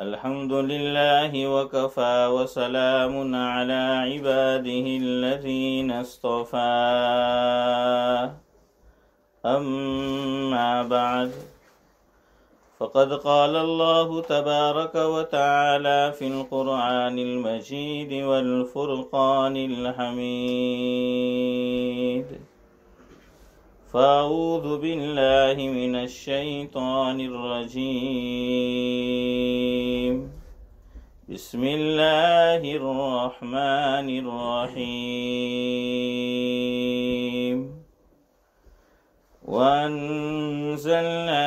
الحمد لله وكفى وسلام على عباده الذين اصطفى أما بعد فقد قال الله تبارك وتعالى في القرآن المجيد والفرقان الحميد فأعوذ بالله من الشيطان الرجيم بسم الله الرحمن الرحيم وأنزلنا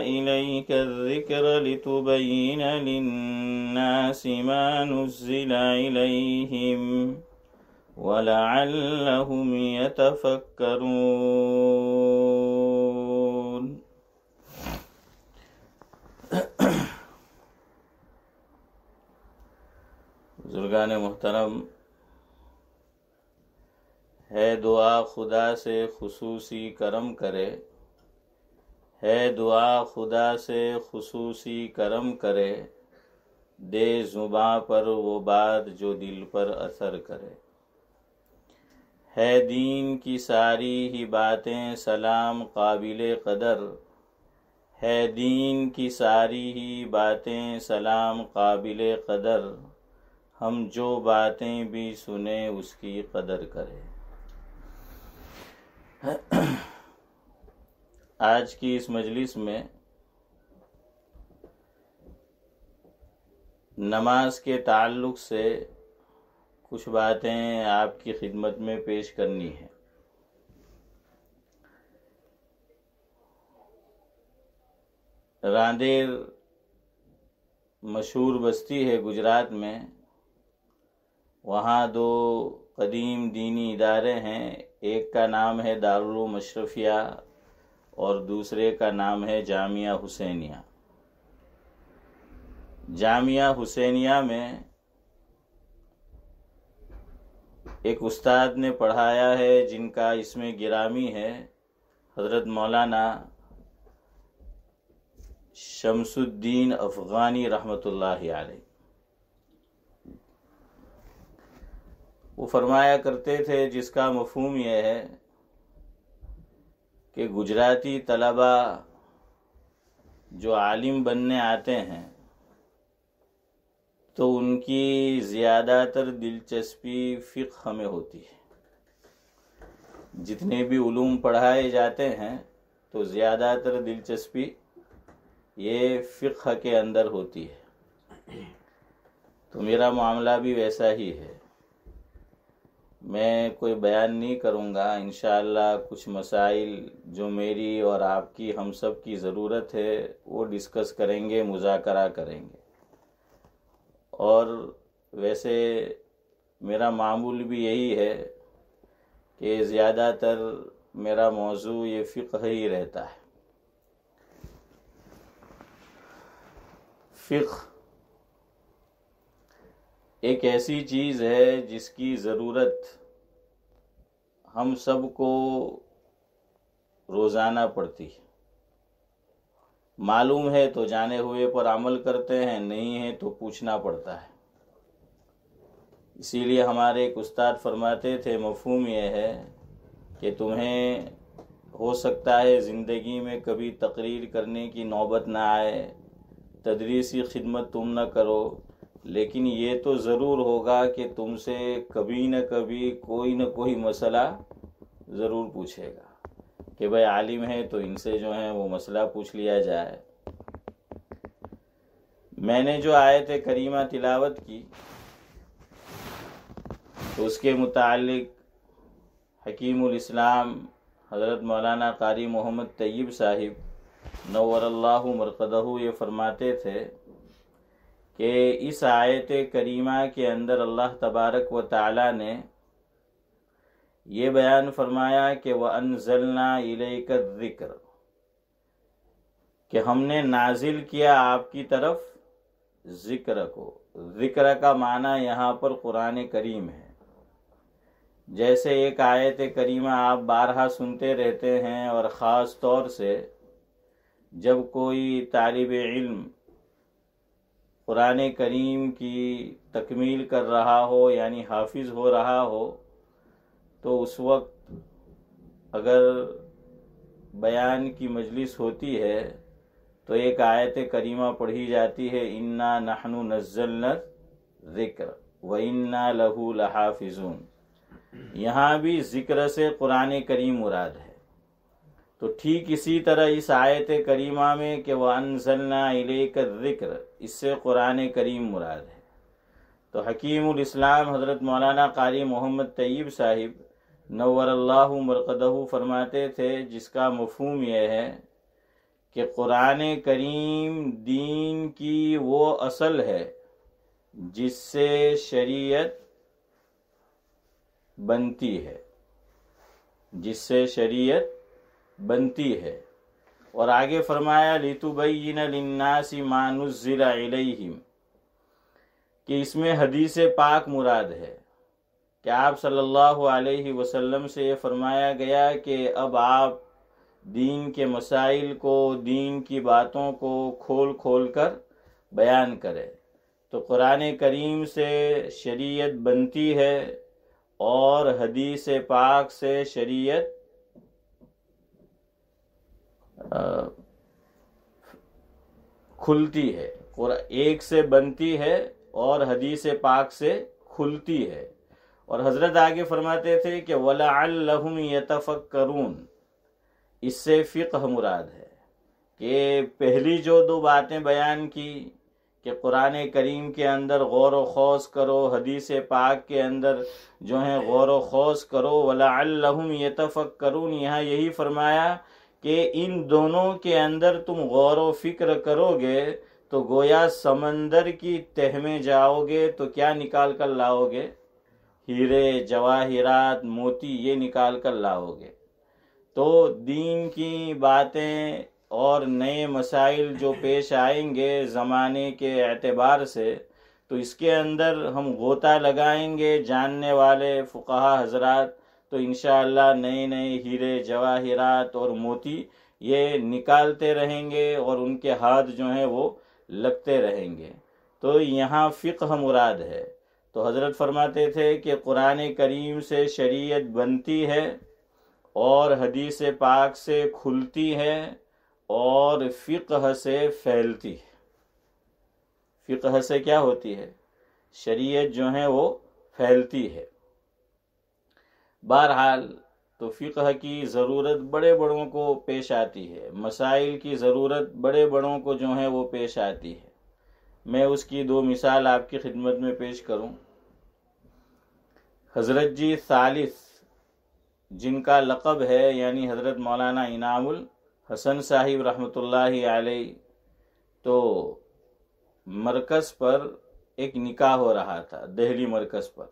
إليك الذكر لتبين للناس ما نزل إليهم ولعلهم يتفكرون बुजुर्गान मोहतरम है दुआ खुदा से खसूसी करम करे है दुआ खुदा से खसूसी करम करे दे जुबा पर वो बात जो दिल पर असर करे है दीन की सारी ही बातें सलाम काबिल कदर है दीन की सारी ही बातें सलाम काबिल कदर हम जो बातें भी सुने उसकी कदर करें आज की इस मजलिस में नमाज के ताल्लुक से कुछ बातें आपकी खिदमत में पेश करनी है रांदेर मशहूर बस्ती है गुजरात में वहाँ दो कदीम दीनी इदारे हैं एक का नाम है दारुल मशरफिया और दूसरे का नाम है जामिया हुसैनिया जामिया हुसैनिया में एक उस्ताद ने पढ़ाया है जिनका इसमें गिरामी है हज़रत मौलाना शमसुद्दीन अफ़गानी रहमतुल्लाह आलही वो फरमाया करते थे जिसका मफहम यह है कि गुजराती तलबा जो आलिम बनने आते हैं तो उनकी ज़्यादातर दिलचस्पी फ़िक में होती है जितने भी ूम पढ़ाए जाते हैं तो ज़्यादातर दिलचस्पी ये फ़िक के अंदर होती है तो मेरा मामला भी वैसा ही है मैं कोई बयान नहीं करूँगा इन कुछ मसाइल जो मेरी और आपकी हम सब की ज़रूरत है वो डिस्कस करेंगे मुजाकरा करेंगे और वैसे मेरा मामूल भी यही है कि ज़्यादातर मेरा मौजू ये फ़िक्र ही रहता है फ़िक्र एक ऐसी चीज़ है जिसकी ज़रूरत हम सबको रोज़ाना पड़ती है मालूम है तो जाने हुए पर अमल करते हैं नहीं है तो पूछना पड़ता है इसीलिए हमारे एक उस्ताद फरमाते थे मफहम यह है कि तुम्हें हो सकता है ज़िंदगी में कभी तकरीर करने की नौबत ना आए तदरीसी खिदमत तुम न करो लेकिन ये तो ज़रूर होगा कि तुमसे कभी न कभी कोई न कोई मसला ज़रूर पूछेगा कि भाई आलिम है तो इनसे जो है वो मसला पूछ लिया जाए मैंने जो आयत करीमा तिलावत की तो उसके मुतालिक इस्लाम हज़रत मौलाना कारी मोहम्मद तैयब साहिब नवरल्ला मरकदह ये फरमाते थे कि इस आयत करीमा के अंदर अल्लाह तबारक व ताली ने ये बयान फरमाया कि वह अनजलना जिक्र कि हमने नाजिल किया आपकी तरफ जिक्र को जिक्र का माना यहाँ पर कुरान करीम है जैसे एक आयत करीमा आप बारहा सुनते रहते हैं और ख़ास तौर से जब कोई तालब इल्म कुरान करीम की तकमील कर रहा हो यानी हाफिज़ हो रहा हो तो उस वक्त अगर बयान की मजलिस होती है तो एक आयत करीमा पढ़ी जाती है इन्ना नहनु नजल जिक्र व इन्ना लहू लहाफिजून यहाँ भी जिक्र से कुरान करीम मुराद है तो ठीक इसी तरह इस आयत करीमा में कि वनजलना जिक्र इससे कुरान करीम मुराद है तो हकीम इस्लाम हज़रत मौलाना कारी मोहम्मद तय्यब साहिब नवर मरकदहू फरमाते थे जिसका मफहम यह है कि क़ुरान करीम दीन की वो असल है जिससे शरीयत बनती है जिससे शरीयत बनती है और आगे फरमाया लितुबैन लिन्नासी मानुज़िला कि इसमें हदीस पाक मुराद है कि आप सल्लल्लाहु अलैहि वसल्लम से फरमाया गया कि अब आप दीन के मसाइल को दीन की बातों को खोल खोल कर बयान करें तो कुरान करीम से शरीयत बनती है और हदीस पाक से शरीयत खुलती है और एक से बनती है और हदीस पाक से खुलती है और हजरत आगे फरमाते थे कि वलाम यतफ़क्रून इससे फ़िक्र मुराद है कि पहली जो दो बातें बयान की कि कुरान करीम के अंदर गौर व खौस करो हदीस पाक के अंदर जो है गौर व खौस करो वलाम यतफ़क करून यहाँ यही फरमाया कि इन दोनों के अंदर तुम गौर व फिक्र करोगे तो गोया समंदर की तह में जाओगे तो क्या निकाल कर लाओगे हीरे जवाहिरात मोती ये निकाल कर लाओगे तो दीन की बातें और नए मसाइल जो पेश आएंगे ज़माने के एतबार से तो इसके अंदर हम गोता लगाएंगे जानने वाले फ़ुका हजरात तो इन नए नए हीरे जवाहिरात और मोती ये निकालते रहेंगे और उनके हाथ जो हैं वो लगते रहेंगे तो यहाँ फ़िक्र मुराद है तो हज़रत फरमाते थे कि कुरान करीम से शरीयत बनती है और हदीस पाक से खुलती है और फ़िकह से फैलती है फ़िकह से क्या होती है शरीयत जो है वो फैलती है बहरहाल तो फ़िकह की ज़रूरत बड़े बड़ों को पेश आती है मसाइल की ज़रूरत बड़े बड़ों को जो है वो पेश आती है मैं उसकी दो मिसाल आपकी खिदमत में पेश करूं हजरत जी सालिस जिनका लक़ब है यानी हजरत मौलाना इनामुल हसन साहिब रहमतुल्लाही आलही तो मरकज़ पर एक निकाह हो रहा था दहली मरकज़ पर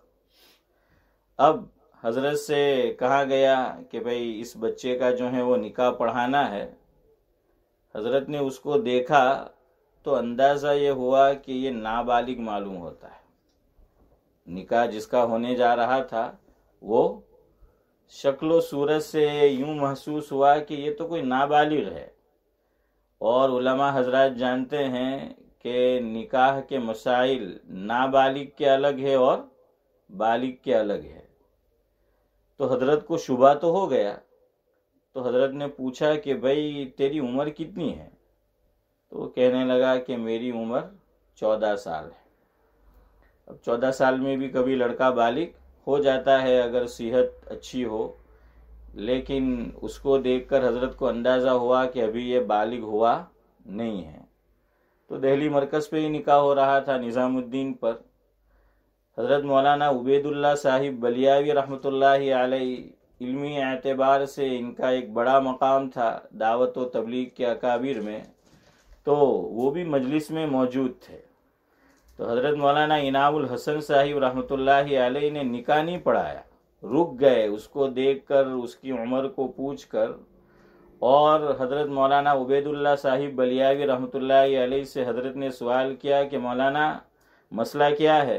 अब हजरत से कहा गया कि भाई इस बच्चे का जो है वो निकाह पढ़ाना है हजरत ने उसको देखा तो अंदाज़ा ये हुआ कि ये नाबालिग मालूम होता है निकाह जिसका होने जा रहा था वो शक्लो सूरत से यूं महसूस हुआ कि ये तो कोई नाबालिग है और उलमा हजरात जानते हैं कि निकाह के मसाइल नाबालिग के अलग है और बालिग के अलग है तो हजरत को शुबा तो हो गया तो हजरत ने पूछा कि भाई तेरी उम्र कितनी है तो कहने लगा कि मेरी उम्र चौदह साल है अब चौदह साल में भी कभी लड़का बालिक हो जाता है अगर सेहत अच्छी हो लेकिन उसको देखकर हजरत को अंदाज़ा हुआ कि अभी ये बालिग हुआ नहीं है तो दहली मरकज़ पे ही निकाह हो रहा था निज़ामुद्दीन पर हज़रत मौलाना उबैदुल्ला साहिब बलियावी अलैहि इल्मी एतबार से इनका एक बड़ा मकाम था दावत व तबलीग के अकाबिर में तो वो भी मजलिस में मौजूद थे तो हजरत मौलाना इनामुल हसन साहिब रहमतुल्लाह आलही ने निका नहीं पढ़ाया रुक गए उसको देखकर उसकी उम्र को पूछ कर और हजरत मौलाना उबैदुल्ला साहिब बलियावी रहमतुल्लाह आलही से हजरत ने सवाल किया कि मौलाना मसला क्या है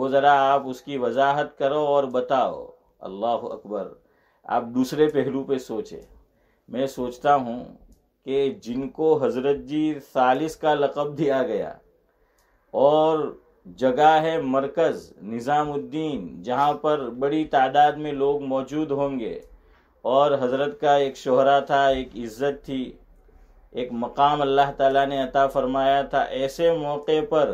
वो ज़रा आप उसकी वजाहत करो और बताओ अल्लाह अकबर आप दूसरे पहलू पे सोचें मैं सोचता हूँ कि जिनको हजरत जी सालिस का लकब दिया गया और जगह है मरकज़ निज़ामुद्दीन जहाँ पर बड़ी तादाद में लोग मौजूद होंगे और हज़रत का एक शोहरा था एक इज़्ज़त थी एक मकाम अल्लाह ताला ने अता फरमाया था ऐसे मौके पर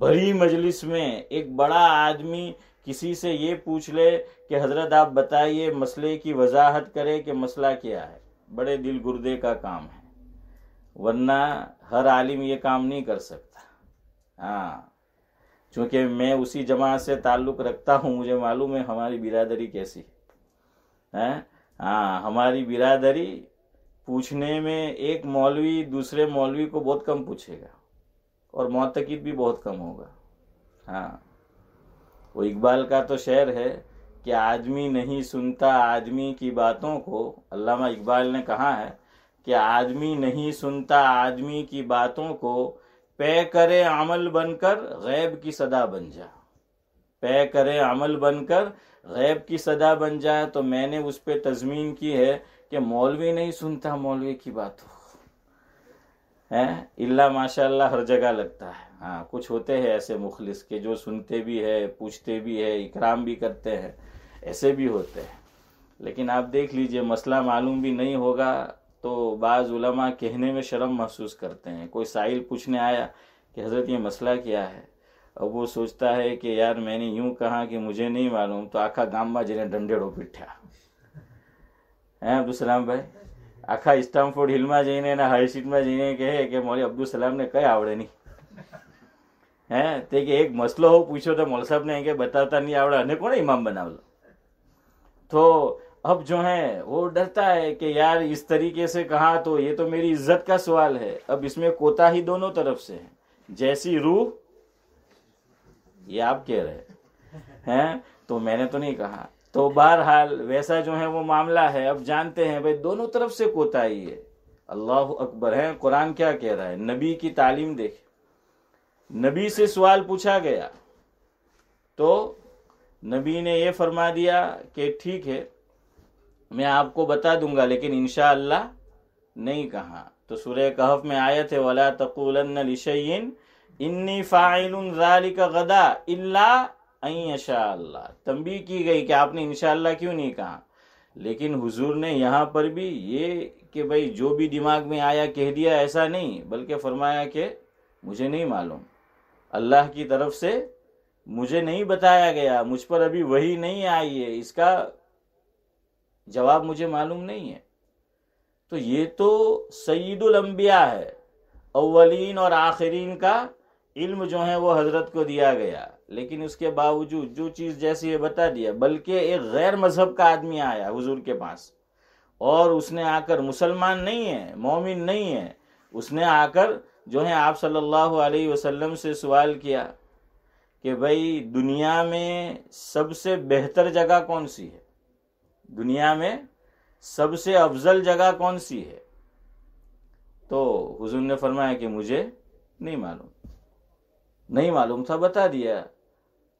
भरी मजलिस में एक बड़ा आदमी किसी से ये पूछ ले कि हज़रत आप बताइए मसले की वजाहत करें कि मसला क्या है बड़े दिल गुर्दे का काम है वरना हर आलिम ये काम नहीं कर सकता हाँ चूंकि मैं उसी जमात से ताल्लुक़ रखता हूँ मुझे मालूम है हमारी बिरादरी कैसी है हाँ हमारी बिरादरी पूछने में एक मौलवी दूसरे मौलवी को बहुत कम पूछेगा और मोतकद भी बहुत कम होगा हाँ वो इकबाल का तो शेर है कि आदमी नहीं सुनता आदमी की बातों को अल्लामा इकबाल ने कहा है कि आदमी नहीं सुनता आदमी की बातों को पे करे अमल बनकर गैब की सदा बन जा पे करे अमल बनकर गैब की सदा बन जाए तो मैंने उस पर तजमीन की है कि मौलवी नहीं सुनता मौलवी की बात हो है इल्ला माशाल्लाह हर जगह लगता है हाँ कुछ होते हैं ऐसे मुखलिस के जो सुनते भी है पूछते भी है इकराम भी करते हैं ऐसे भी होते हैं लेकिन आप देख लीजिए मसला मालूम भी नहीं होगा तो बाज़ उलमा कहने में शर्म महसूस करते हैं कोई साइल पूछने आया कि हज़रत ये मसला क्या है और वो सोचता है कि यार मैंने यूं कहा कि मुझे नहीं मालूम तो आखा गांबा जिन्हें डंडेड़ो पिट्ठा हैं अब्दुल सलाम भाई આખા ઇસ્ટામફોર્ડ હિલમાં જઈને અને હાઈસીટમાં જઈને કહે કે મૌલી અબ્દુલ સલામને કઈ આવડે નહીં હે તે કે એક મસલો પૂછ્યો તો મૌલ સાહેબને કે બતાવતા નહીં આવડે અને કોણે ઇમામ બનાવલો તો अब जो है वो डरता है कि यार इस तरीके से कहा तो ये तो मेरी इज्जत का सवाल है अब इसमें कोता ही दोनों तरफ से है जैसी रूह ये आप कह रहे हैं तो मैंने तो नहीं कहा तो बहरहाल वैसा जो है वो मामला है अब जानते हैं भाई दोनों तरफ से कोताही है अल्लाह अकबर है कुरान क्या कह रहा है नबी की तालीम देख नबी से सवाल पूछा गया तो नबी ने ये फरमा दिया कि ठीक है मैं आपको बता दूंगा लेकिन इनशाला नहीं कहा तो सूर्य कहफ में आए थे वला तकुलन इन्नी फ़ाइल गदा इल्ला अल्लाह तंबी की गई कि आपने इनशाला क्यों नहीं कहा लेकिन हुजूर ने यहाँ पर भी ये कि भाई जो भी दिमाग में आया कह दिया ऐसा नहीं बल्कि फरमाया कि मुझे नहीं मालूम अल्लाह की तरफ से मुझे नहीं बताया गया मुझ पर अभी वही नहीं आई है इसका जवाब मुझे मालूम नहीं है तो ये तो सईदुल अंबिया है अवलिन और आखिरीन का इल्म जो है वो हजरत को दिया गया लेकिन उसके बावजूद जो चीज जैसी ये बता दिया बल्कि एक गैर मजहब का आदमी आया हुजूर के पास और उसने आकर मुसलमान नहीं है मोमिन नहीं है उसने आकर जो है आप सल्लल्लाहु अलैहि वसल्लम से सवाल किया कि भाई दुनिया में सबसे बेहतर जगह कौन सी है दुनिया में सबसे अफजल जगह कौन सी है तो हुजूर ने फरमाया कि मुझे नहीं मालूम नहीं मालूम था बता दिया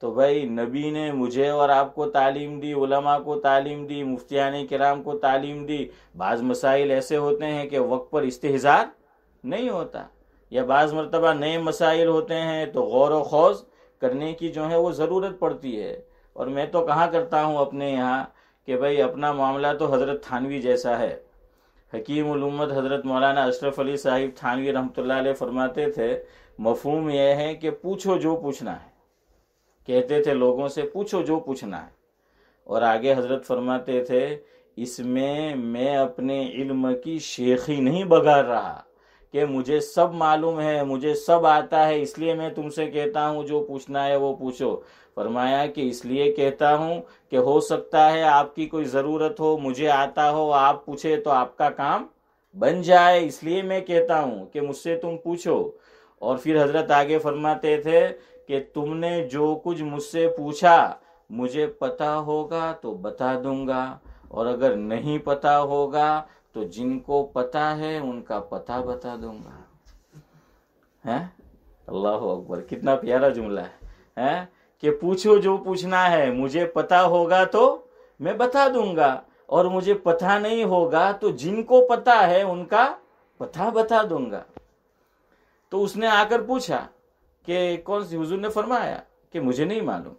तो भाई नबी ने मुझे और आपको तालीम दी उलमा को तालीम दी मुफ्तियान कराम को तालीम दी बाज़ मसाइल ऐसे होते हैं कि वक्त पर इस्तेजार नहीं होता या बाज़ मरतबा नए मसाइल होते हैं तो गौर व खौज करने की जो है वो ज़रूरत पड़ती है और मैं तो कहाँ करता हूँ अपने यहाँ कि भाई अपना मामला तो हज़रत थानवी जैसा है हकीम उलूमत हज़रत मौलाना अशरफ अली साहिब थानवी रहमत फरमाते थे मफहम यह है कि पूछो जो पूछना है कहते थे लोगों से पूछो जो पूछना है और आगे हजरत फरमाते थे इसमें मैं अपने इल्म की शेखी नहीं बगाड़ रहा कि मुझे सब मालूम है मुझे सब आता है इसलिए मैं तुमसे कहता हूँ जो पूछना है वो पूछो फरमाया कि इसलिए कहता हूँ कि हो सकता है आपकी कोई ज़रूरत हो मुझे आता हो आप पूछे तो आपका काम बन जाए इसलिए मैं कहता हूँ कि मुझसे तुम पूछो और फिर हजरत आगे फरमाते थे कि तुमने जो कुछ मुझसे पूछा मुझे पता होगा तो बता दूंगा और अगर नहीं पता होगा तो जिनको पता है उनका पता बता दूंगा है अल्लाह अकबर कितना प्यारा जुमला है है? कि पूछो जो पूछना है मुझे पता होगा तो मैं बता दूंगा और मुझे पता नहीं होगा तो जिनको पता है उनका पता बता दूंगा तो उसने आकर पूछा कि कौन सी हुजूर ने फरमाया कि मुझे नहीं मालूम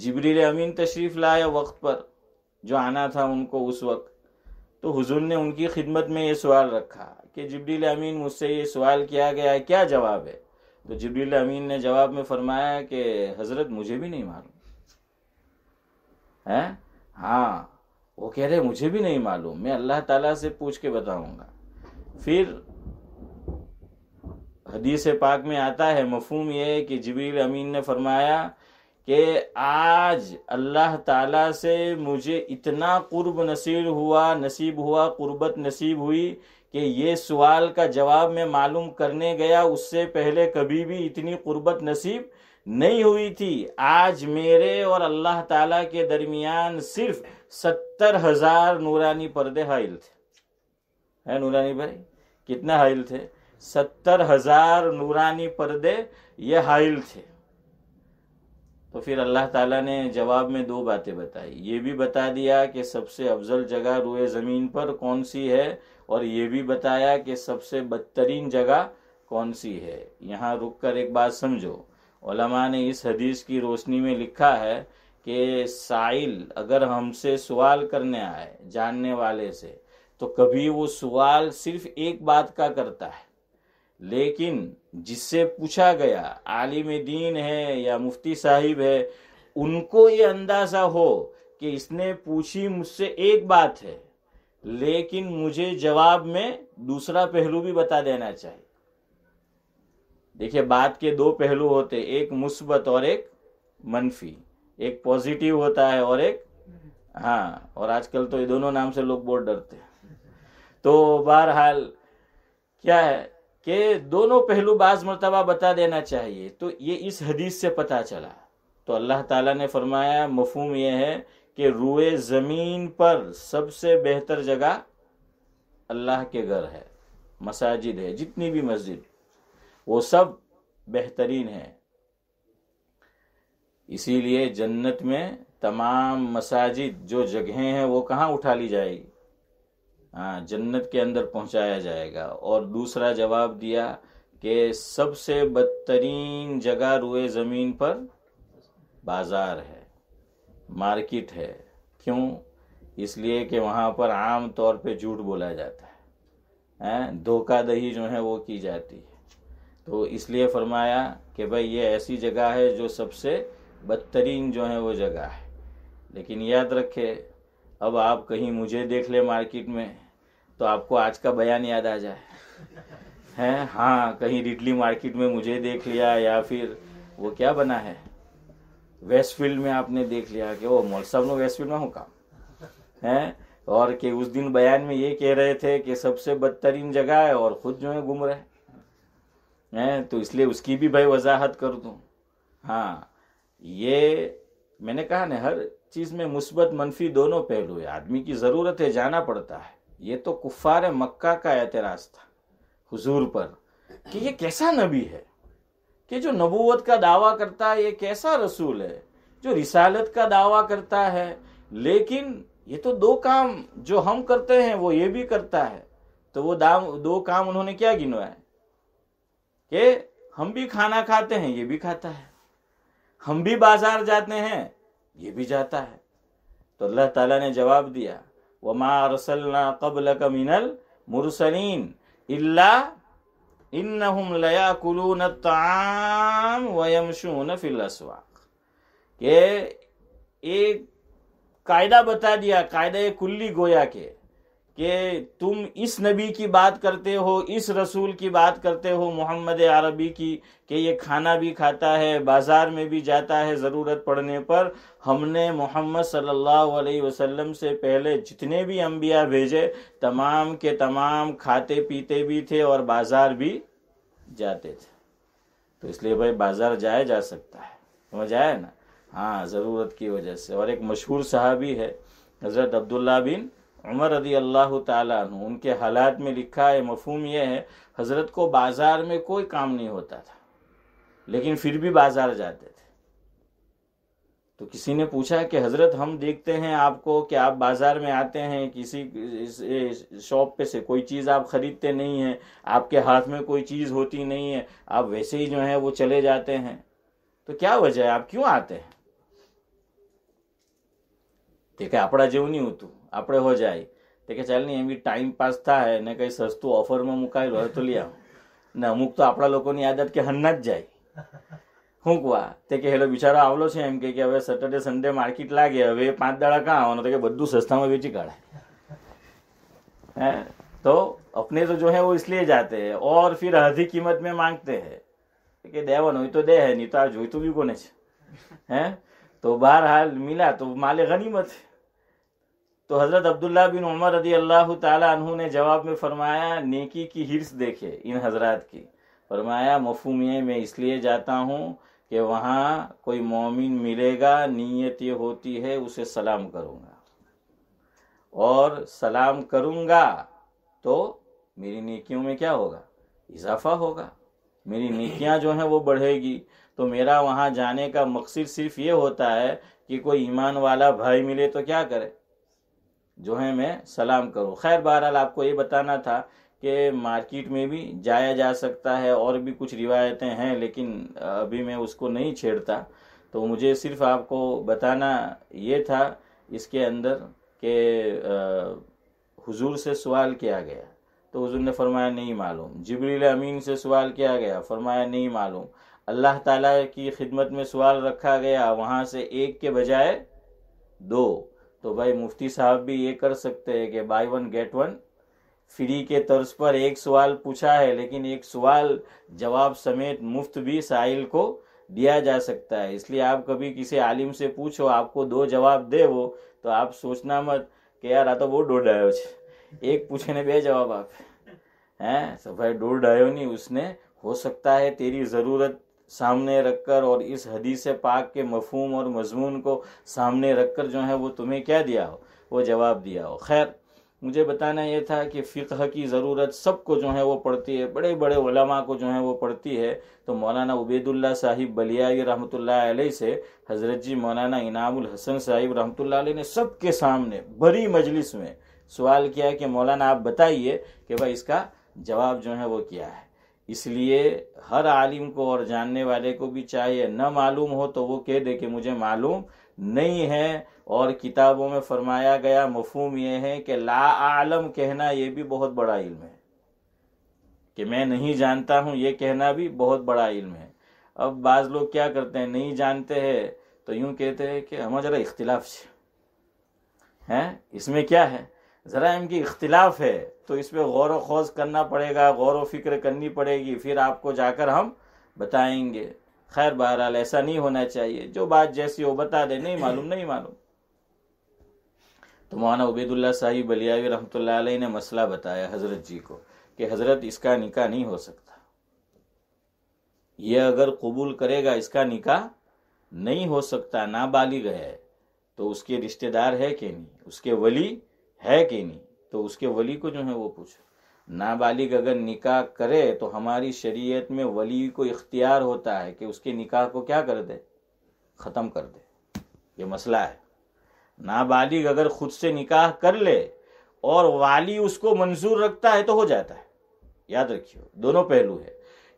जिबरील अमीन तशरीफ लाया वक्त पर जो आना था उनको उस वक्त तो हुजूर ने उनकी खिदमत में ये सवाल रखा कि जिबरील अमीन मुझसे ये सवाल किया गया है क्या जवाब है तो जबरील अमीन ने जवाब में फरमाया कि हजरत मुझे भी नहीं मालूम है हाँ वो कह रहे मुझे भी नहीं मालूम मैं अल्लाह ताला से पूछ के बताऊंगा फिर हदीस पाक में आता है मफहम यह कि जबरील अमीन ने फरमाया कि आज अल्लाह ताला से मुझे इतना कुर्ब नसीब हुआ नसीब हुआ कुर्बत नसीब हुई कि ये सवाल का जवाब मैं मालूम करने गया उससे पहले कभी भी इतनी कुर्बत नसीब नहीं हुई थी आज मेरे और अल्लाह ताला के दरमियान सिर्फ सत्तर हजार नूरानी पर्दे हाइल थे है नूरानी भाई कितने हाइल थे सत्तर हजार नूरानी पर्दे ये हाइल थे तो फिर अल्लाह ताला ने जवाब में दो बातें बताई ये भी बता दिया कि सबसे अफजल जगह रुए ज़मीन पर कौन सी है और ये भी बताया कि सबसे बदतरीन जगह कौन सी है यहाँ रुक कर एक बात समझो ओलमा ने इस हदीस की रोशनी में लिखा है कि साइल अगर हमसे सवाल करने आए जानने वाले से तो कभी वो सवाल सिर्फ एक बात का करता है लेकिन जिससे पूछा गया आलिम दीन है या मुफ्ती साहिब है उनको ये अंदाज़ा हो कि इसने पूछी मुझसे एक बात है लेकिन मुझे जवाब में दूसरा पहलू भी बता देना चाहिए देखिए बात के दो पहलू होते एक मुस्बत और एक मनफी एक पॉजिटिव होता है और एक हाँ और आजकल तो ये दोनों नाम से लोग बहुत डरते हैं तो बहरहाल क्या है कि दोनों पहलू बाज मरतबा बता देना चाहिए तो ये इस हदीस से पता चला तो अल्लाह ताला ने फरमाया मफहम यह है कि रुए ज़मीन पर सबसे बेहतर जगह अल्लाह के घर है मसाजिद है जितनी भी मस्जिद वो सब बेहतरीन है इसीलिए जन्नत में तमाम मसाजिद जो जगहें हैं वो कहाँ उठा ली जाएगी हाँ जन्नत के अंदर पहुंचाया जाएगा और दूसरा जवाब दिया कि सबसे बदतरीन जगह रुए ज़मीन पर बाजार है मार्केट है क्यों इसलिए कि वहाँ पर आम तौर पे झूठ बोला जाता है हैं दही जो है वो की जाती है तो इसलिए फरमाया कि भाई ये ऐसी जगह है जो सबसे बदतरीन जो है वो जगह है लेकिन याद रखे अब आप कहीं मुझे देख ले मार्केट में तो आपको आज का बयान याद आ जाए हैं हाँ कहीं रिडली मार्केट में मुझे देख लिया या फिर वो क्या बना है वेस्टफील्ड में आपने देख लिया कि वो मौल सब लोग वेस्टफील्ड में हो काम है और कि उस दिन बयान में ये कह रहे थे कि सबसे बदतरीन जगह है और खुद जो है घूम रहे हैं तो इसलिए उसकी भी भाई वजाहत कर दूँ हाँ ये मैंने कहा ना हर चीज़ में मुस्बत मनफी दोनों पहलू है आदमी की ज़रूरत है जाना पड़ता है ये तो कुफ़ार मक्का का एतराज़ था हुजूर पर कि ये कैसा नबी है कि जो नबूवत का दावा करता है ये कैसा रसूल है जो रिसालत का दावा करता है लेकिन ये तो दो काम जो हम करते हैं वो ये भी करता है तो वो दाम दो काम उन्होंने क्या गिनवाया कि हम भी खाना खाते हैं ये भी खाता है हम भी बाजार जाते हैं ये भी जाता है तो अल्लाह ताला ने जवाब दिया वमा रसलना कबल कमिनल मुरसलीन इल्ला ઇન્નહુમ લયાકુલુન તામ વયમશુન ફિલ અસવાક કે એ કાયદા બતા દિયા કાયદા એ કુલ્લી ગોયા કે कि तुम इस नबी की बात करते हो इस रसूल की बात करते हो मोहम्मद अरबी की कि ये खाना भी खाता है बाज़ार में भी जाता है ज़रूरत पड़ने पर हमने मोहम्मद सल्लल्लाहु अलैहि वसल्लम से पहले जितने भी अम्बिया भेजे तमाम के तमाम खाते पीते भी थे और बाज़ार भी जाते थे तो इसलिए भाई बाज़ार जाया जा सकता है समझ जाए ना हाँ ज़रूरत की वजह से और एक मशहूर साहबी है हज़रत अब्दुल्ला बिन उमर रदी अल्लाह तु उनके हालात में लिखा है मफहम यह है हज़रत को बाज़ार में कोई काम नहीं होता था लेकिन फिर भी बाज़ार जाते थे तो किसी ने पूछा कि हज़रत हम देखते हैं आपको कि आप बाज़ार में आते हैं किसी शॉप पे से कोई चीज़ आप ख़रीदते नहीं हैं आपके हाथ में कोई चीज़ होती नहीं है आप वैसे ही जो है वो चले जाते हैं तो क्या वजह है आप क्यों आते हैं देखे કે આપણા नहीं નહીં આપડે હો જાય કે ચાલની એમ વી ટાઈમ પાસ થા હે ને કઈ સસ્તો ઓફર માં મુકાઈલો હે તો લ્યા ને અમુક તો આપડા લોકો ની આદત કે હન ના જ જાય કોકવા કે હેલો બિચારો આવલો છે એમ કે કે હવે સેટરડે સન્ડે માર્કેટ લાગે હવે પાંચ ડાળા કા આવનો તો કે બધું સસ્તા માં વેચી કાડે હે તો આપણે તો જો હે વો ઇસलिए જાતે હે ઓર ફિર અધી કિંમત મે માંગતે હે કે દેવાન હોય તો દે હે નહી તો આ જો તો બી કોને છે હે તો બાર હાલ મિલા તો માલે ગણી મત तो हज़रत अब्दुल्ला बिन उमर रदी अल्लाह तु ने जवाब में फरमाया नेकी की हिरस देखे इन हजरात की फरमाया मफहमिया मैं इसलिए जाता हूँ कि वहाँ कोई मोमिन मिलेगा नीयत ये होती है उसे सलाम करूँगा और सलाम करूँगा तो मेरी नेकियों में क्या होगा इजाफा होगा मेरी नेकियाँ जो हैं वो बढ़ेगी तो मेरा वहाँ जाने का मकसद सिर्फ ये होता है कि कोई ईमान वाला भाई मिले तो क्या करे जो है मैं सलाम करूँ खैर बहरहाल आपको ये बताना था कि मार्केट में भी जाया जा सकता है और भी कुछ रिवायतें हैं लेकिन अभी मैं उसको नहीं छेड़ता तो मुझे सिर्फ आपको बताना ये था इसके अंदर कि हुजूर से सवाल किया गया तो हुजूर ने फरमाया नहीं मालूम जबरील अमीन से सवाल किया गया फरमाया नहीं मालूम अल्लाह ताला की खिदमत में सवाल रखा गया वहाँ से एक के बजाय दो तो भाई मुफ्ती साहब भी ये कर सकते हैं कि buy one get one free के तर्ज पर एक सवाल पूछा है लेकिन एक सवाल जवाब समेत मुफ्त भी साहिल को दिया जा सकता है इसलिए आप कभी किसी आलिम से पूछो आपको दो जवाब दे वो तो आप सोचना मत कि यार आ तो वो एक पूछे ने बे जवाब आप જવાબ तो भाई डोड आयो नहीं उसने हो सकता है तेरी ज़रूरत सामने रखकर और इस हदीस पाक के मफहम और मजमून को सामने रखकर जो है वो तुम्हें क्या दिया हो वो जवाब दिया हो खैर मुझे बताना यह था कि फ़िकह की ज़रूरत सबको जो है वो पड़ती है बड़े बड़े उलमा को जो है वो पड़ती है तो मौलाना उबैदुल्ला साहिब बलियाई रहमत से हज़रत जी मौलाना इनामुल हसन साहिब रहमत ने सब के सामने बड़ी मजलिस में सवाल किया कि मौलाना आप बताइए कि भाई इसका जवाब जो है वो क्या है इसलिए हर आलिम को और जानने वाले को भी चाहिए न मालूम हो तो वो कह दे कि मुझे मालूम नहीं है और किताबों में फरमाया गया मफहम यह है कि ला आलम कहना यह भी बहुत बड़ा इल्म है कि मैं नहीं जानता हूं ये कहना भी बहुत बड़ा इल्म है अब बाज़ लोग क्या करते हैं नहीं जानते हैं तो यूं कहते हैं कि हमारा ज़रा इख्तिलाफ है इसमें क्या है ज़रा इनकी इख्तिलाफ है तो इस पर गौर व खोज करना पड़ेगा गौर व फिक्र करनी पड़ेगी फिर आपको जाकर हम बताएंगे खैर बहरहाल ऐसा नहीं होना चाहिए जो बात जैसी हो बता दे नहीं मालूम नहीं मालूम तो मौलाना उबैदुल्ला साहिब बलियावी रहमत ने मसला बताया हजरत जी को कि हजरत इसका निकाह नहीं हो सकता यह अगर कबूल करेगा इसका निका नहीं हो सकता ना बालिग है तो उसके रिश्तेदार है कि नहीं उसके वली है कि नहीं तो उसके वली को जो है वो पूछे नाबालिग अगर निकाह करे तो हमारी शरीयत में वली को इख्तियार होता है कि उसके निकाह को क्या कर दे ख़त्म कर दे ये मसला है नाबालिग अगर खुद से निकाह कर ले और वाली उसको मंजूर रखता है तो हो जाता है याद रखियो दोनों पहलू है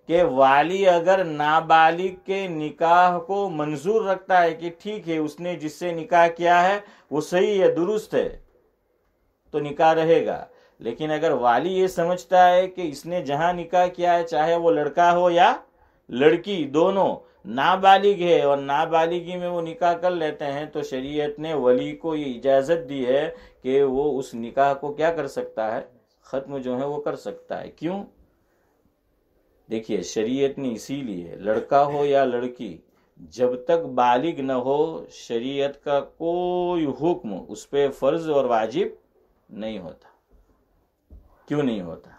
कि वाली अगर नाबालिग के निकाह को मंजूर रखता है कि ठीक है उसने जिससे निकाह किया है वो सही है दुरुस्त है तो निकाह रहेगा लेकिन अगर वाली ये समझता है कि इसने जहां निकाह किया है चाहे वो लड़का हो या लड़की दोनों नाबालिग है और नाबालिगी में वो निकाह कर लेते हैं तो शरीयत ने वली को ये इजाज़त दी है कि वो उस निकाह को क्या कर सकता है ख़त्म जो है वो कर सकता है क्यों देखिए शरीयत ने इसीलिए लड़का हो या लड़की जब तक बालिग न हो शरीयत का कोई हुक्म उस पर फ़र्ज़ और वाजिब नहीं होता क्यों नहीं होता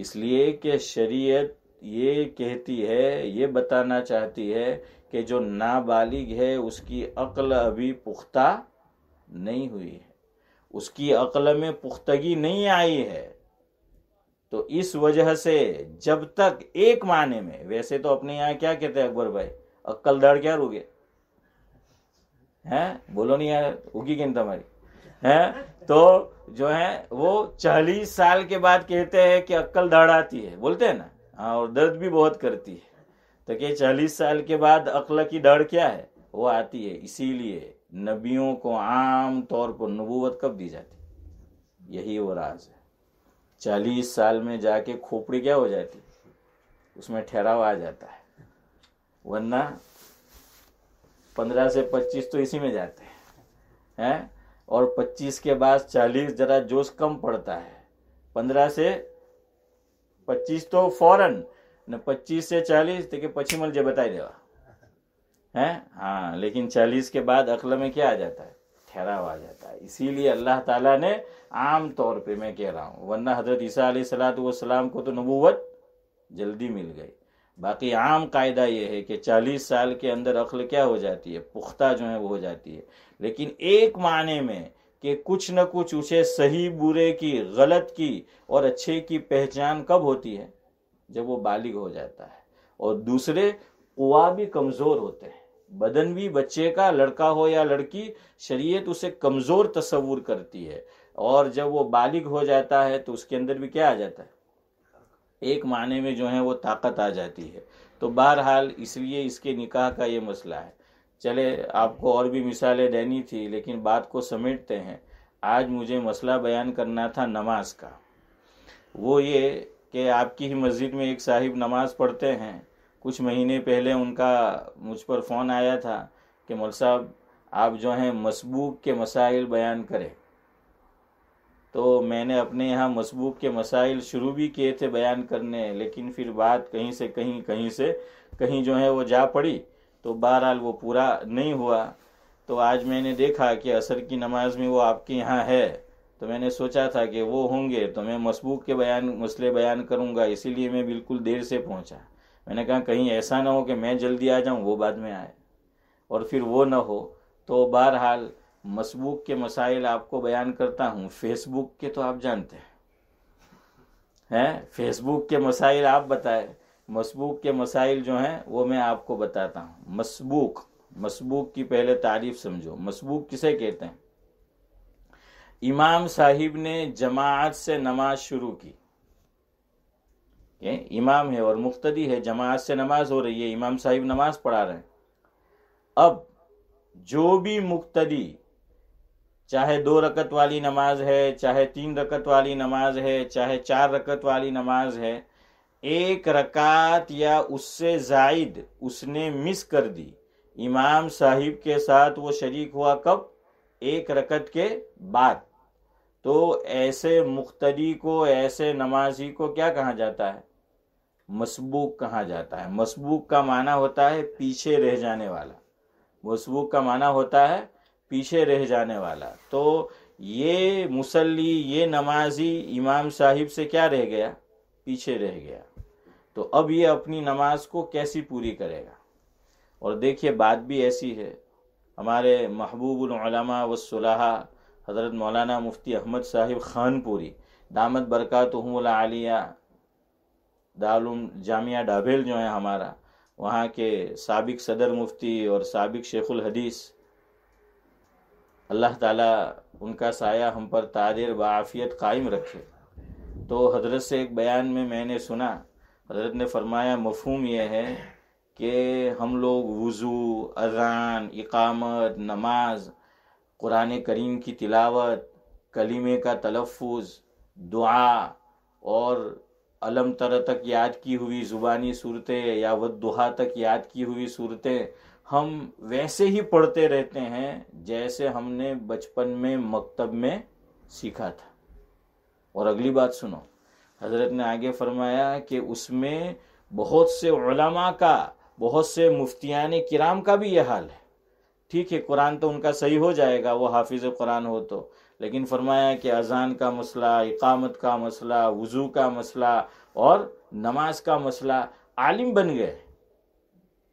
इसलिए कि शरीयत ये कहती है ये बताना चाहती है कि जो नाबालिग है उसकी अक्ल अभी पुख्ता नहीं हुई है उसकी अक्ल में पुख्तगी नहीं आई है तो इस वजह से जब तक एक माने में वैसे तो अपने यहां क्या कहते हैं अकबर भाई अक्कल दड़ क्या रुगे हैं बोलो नहीं यार उगी किन तुम्हारी है तो जो है वो चालीस साल के बाद कहते हैं कि अक्कल दाढ़ आती है बोलते हैं ना हाँ और दर्द भी बहुत करती है तो कहे चालीस साल के बाद अक्ल की दड़ क्या है वो आती है इसीलिए नबियों को आम तौर पर नबूवत कब दी जाती यही वो राज है चालीस साल में जाके खोपड़ी क्या हो जाती उसमें ठहराव आ जाता है वरना पंद्रह से पच्चीस तो इसी में जाते हैं है? और 25 के बाद 40 जरा जोश कम पड़ता है 15 से 25 तो फौरन न 25 से 40 देखिए तो पश्चिम પછી મને જે બતાવી દેવા હે 40 के बाद अकल में क्या आ जाता है ठहराव आ जाता है इसीलिए अल्लाह ताला ने आम तौर पे मैं कह रहा हूँ वरना हजरत ईसा सलाम को तो नबूवत जल्दी मिल गई बाकी आम कायदा यह है कि 40 साल के अंदर अखल क्या हो जाती है पुख्ता जो है वो हो जाती है लेकिन एक माने में कि कुछ न कुछ उसे सही बुरे की गलत की और अच्छे की पहचान कब होती है जब वो बालिग हो जाता है और दूसरे कुआ भी कमज़ोर होते हैं बदन भी बच्चे का लड़का हो या लड़की शरीयत उसे कमज़ोर तस्वूर करती है और जब वो बालिग हो जाता है तो उसके अंदर भी क्या आ जाता है एक माने में जो है वो ताकत आ जाती है तो बहरहाल इसलिए इसके निकाह का ये मसला है चले आपको और भी मिसालें देनी थी लेकिन बात को समेटते हैं आज मुझे मसला बयान करना था नमाज का वो ये कि आपकी ही मस्जिद में एक साहिब नमाज पढ़ते हैं कुछ महीने पहले उनका मुझ पर फ़ोन आया था कि मौल साहब आप जो हैं मसबूक के मसाइल बयान करें तो मैंने अपने यहाँ मसबूक के मसाइल शुरू भी किए थे बयान करने लेकिन फिर बात कहीं से कहीं कहीं से कहीं जो है वो जा पड़ी तो बहरहाल वो पूरा नहीं हुआ तो आज मैंने देखा कि असर की नमाज में वो आपके यहाँ है तो मैंने सोचा था कि वो होंगे तो मैं मसबूक के बयान मसले बयान करूँगा इसीलिए मैं बिल्कुल देर से पहुँचा मैंने कहा कहीं ऐसा ना हो कि मैं जल्दी आ जाऊँ वो बाद में आए और फिर वो ना हो तो बहरहाल मसबूक के मसाइल आपको बयान करता हूँ फेसबुक के तो आप जानते हैं हैं फेसबुक के मसाइल आप बताए मसबूक के मसाइल जो हैं वो मैं आपको बताता हूँ मसबूक मसबूक की पहले तारीफ समझो मसबूक किसे कहते हैं इमाम साहिब ने जमात से नमाज शुरू की इमाम है और मुख्तदी है जमात से नमाज हो रही है इमाम साहिब नमाज पढ़ा रहे हैं अब जो भी मुख्तदी चाहे दो रकत वाली नमाज है चाहे तीन रकत वाली नमाज है चाहे चार रकत वाली नमाज है एक रकात या उससे जायद उसने मिस कर दी इमाम साहिब के साथ वो शरीक हुआ कब एक रकत के बाद तो ऐसे मुख्तरी को ऐसे नमाजी को क्या कहा जाता है मसबूक कहा जाता है मसबूक का माना होता है पीछे रह जाने वाला मसबूक का माना होता है पीछे रह जाने वाला तो ये मुसल्ली ये नमाजी इमाम साहिब से क्या रह गया पीछे रह गया तो अब ये अपनी नमाज को कैसी पूरी करेगा और देखिए बात भी ऐसी है हमारे महबूबलमा वसलाह हज़रत मौलाना मुफ्ती अहमद साहिब खानपुरी दामद बरकत आलिया दारुम जामिया डाभेल जो है हमारा वहाँ के सबक सदर मुफ्ती और सबक शेखुल हदीस अल्लाह ताला उनका साया हम पर तादिर बाफियत कायम रखे तो हजरत से एक बयान में मैंने सुना हजरत ने फरमाया मफहम यह है कि हम लोग वज़ू अजान इकामत नमाज कुरान करीम की तिलावत कलीमे का तलफ़ दुआ और अलम तर तक याद की हुई ज़ुबानी सूरतें या वदुहा तक याद की हुई सूरतें हम वैसे ही पढ़ते रहते हैं जैसे हमने बचपन में मकतब में सीखा था और अगली बात सुनो हज़रत ने आगे फरमाया कि उसमें बहुत से उलमा का बहुत से मुफ्तियान किराम का भी यह हाल है ठीक है कुरान तो उनका सही हो जाएगा वो हाफिज़ कुरान हो तो लेकिन फरमाया कि अजान का मसला इकामत का मसला वज़ू का मसला और नमाज का मसला आलिम बन गए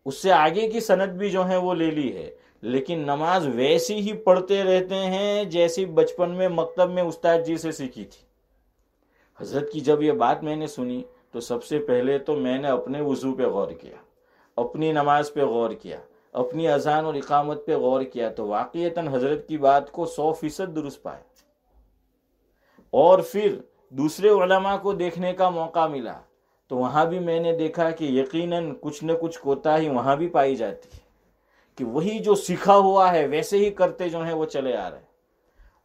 उससे आगे की सनत भी जो है वो ले ली है लेकिन नमाज वैसी ही पढ़ते रहते हैं जैसी बचपन में मकतब में उस्ताद जी से सीखी थी हजरत की जब ये बात मैंने सुनी तो सबसे पहले तो मैंने अपने वज़ू पे गौर किया अपनी नमाज पे गौर किया अपनी अजान और इकामत पे गौर किया तो वाक़ता हजरत की बात को सौ फीसद दुरुस्त पाए और फिर दूसरे उलमा को देखने का मौका मिला तो वहां भी मैंने देखा कि यकीनन कुछ न कुछ कोताही वहां भी पाई जाती है कि वही जो सीखा हुआ है वैसे ही करते जो है वो चले आ रहे हैं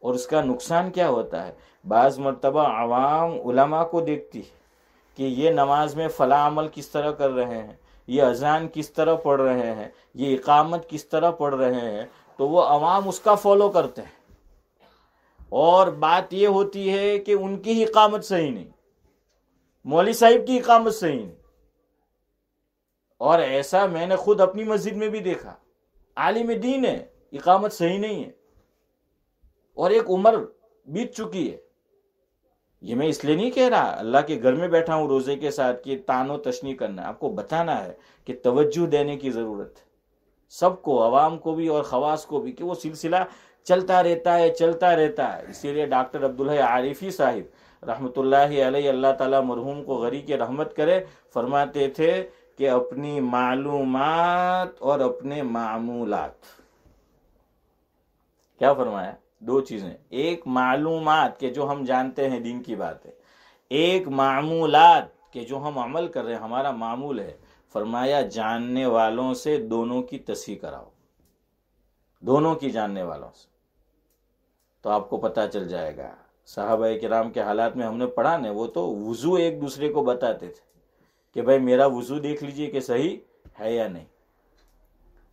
और उसका नुकसान क्या होता है बाज़ मरतबा आवाम उलमा को देखती है कि ये नमाज में फ़ला अमल किस तरह कर रहे हैं ये अजान किस तरह पढ़ रहे हैं ये इकामत किस तरह पढ़ रहे हैं तो वो अवाम उसका फॉलो करते हैं और बात ये होती है कि उनकी ही इकामत सही नहीं मौली साहिब की इकामत सही नहीं और ऐसा मैंने खुद अपनी मस्जिद में भी देखा आलिम दीन है इकामत सही नहीं है और एक उम्र बीत चुकी है ये मैं इसलिए नहीं कह रहा अल्लाह के घर में बैठा हूं रोजे के साथ कि तानो तशनी करना आपको बताना है कि तवज्जो देने की जरूरत है सबको आवाम को भी और खवास को भी कि वो सिलसिला चलता रहता है चलता रहता है इसीलिए डॉक्टर अब्दुल आरिफी साहिब रहमत अल्लाह ताला मरहूम को गरी के रहमत करे फरमाते थे कि अपनी मालूम और अपने मामूलात क्या फरमाया दो चीजें एक मालूम के जो हम जानते हैं दिन की बात है एक मामूलात के जो हम अमल कर रहे हैं हमारा मामूल है फरमाया जानने वालों से दोनों की तस्ही कराओ दोनों की जानने वालों से तो आपको पता चल जाएगा साहब कराम के हालात में हमने पढ़ा ना वो तो वज़ू एक दूसरे को बताते थे कि भाई मेरा वज़ू देख लीजिए कि सही है या नहीं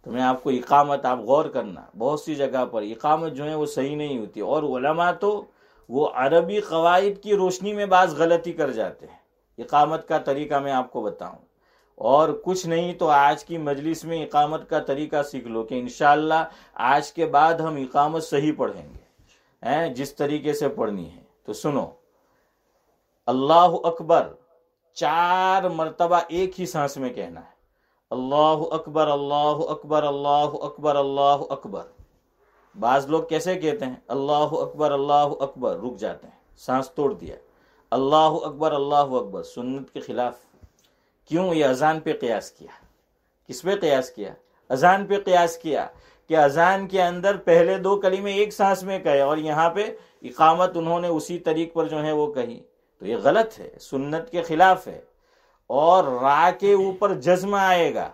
तो मैं आपको इकामत आप गौर करना बहुत सी जगह पर इकामत जो है वो सही नहीं होती और उलमा तो वो अरबी कवायद की रोशनी में बाज़ गलती कर जाते हैं इकामत का तरीका मैं आपको बताऊं और कुछ नहीं तो आज की मजलिस में इकामत का तरीका सीख लो कि इन आज के बाद हम इकामत सही पढ़ेंगे हैं जिस तरीके से पढ़नी है तो सुनो अल्लाह अकबर चार मरतबा एक ही सांस में कहना है अल्लाह अकबर अल्लाह अकबर अल्लाह अकबर अल्लाह अकबर बाज लोग कैसे कहते हैं अल्लाह अकबर अल्लाह अकबर रुक जाते हैं सांस तोड़ दिया अल्लाह अकबर अल्लाह अकबर सुन्नत के खिलाफ क्यों ये अजान पे कयास किया किस पे कयास किया अजान पे कयास किया कि अजान के अंदर पहले दो कलीमे एक सांस में कहे और यहाँ पे इकामत उन्होंने उसी तरीक पर जो है वो कही तो ये गलत है सुन्नत के खिलाफ है और रा के ऊपर जज्म आएगा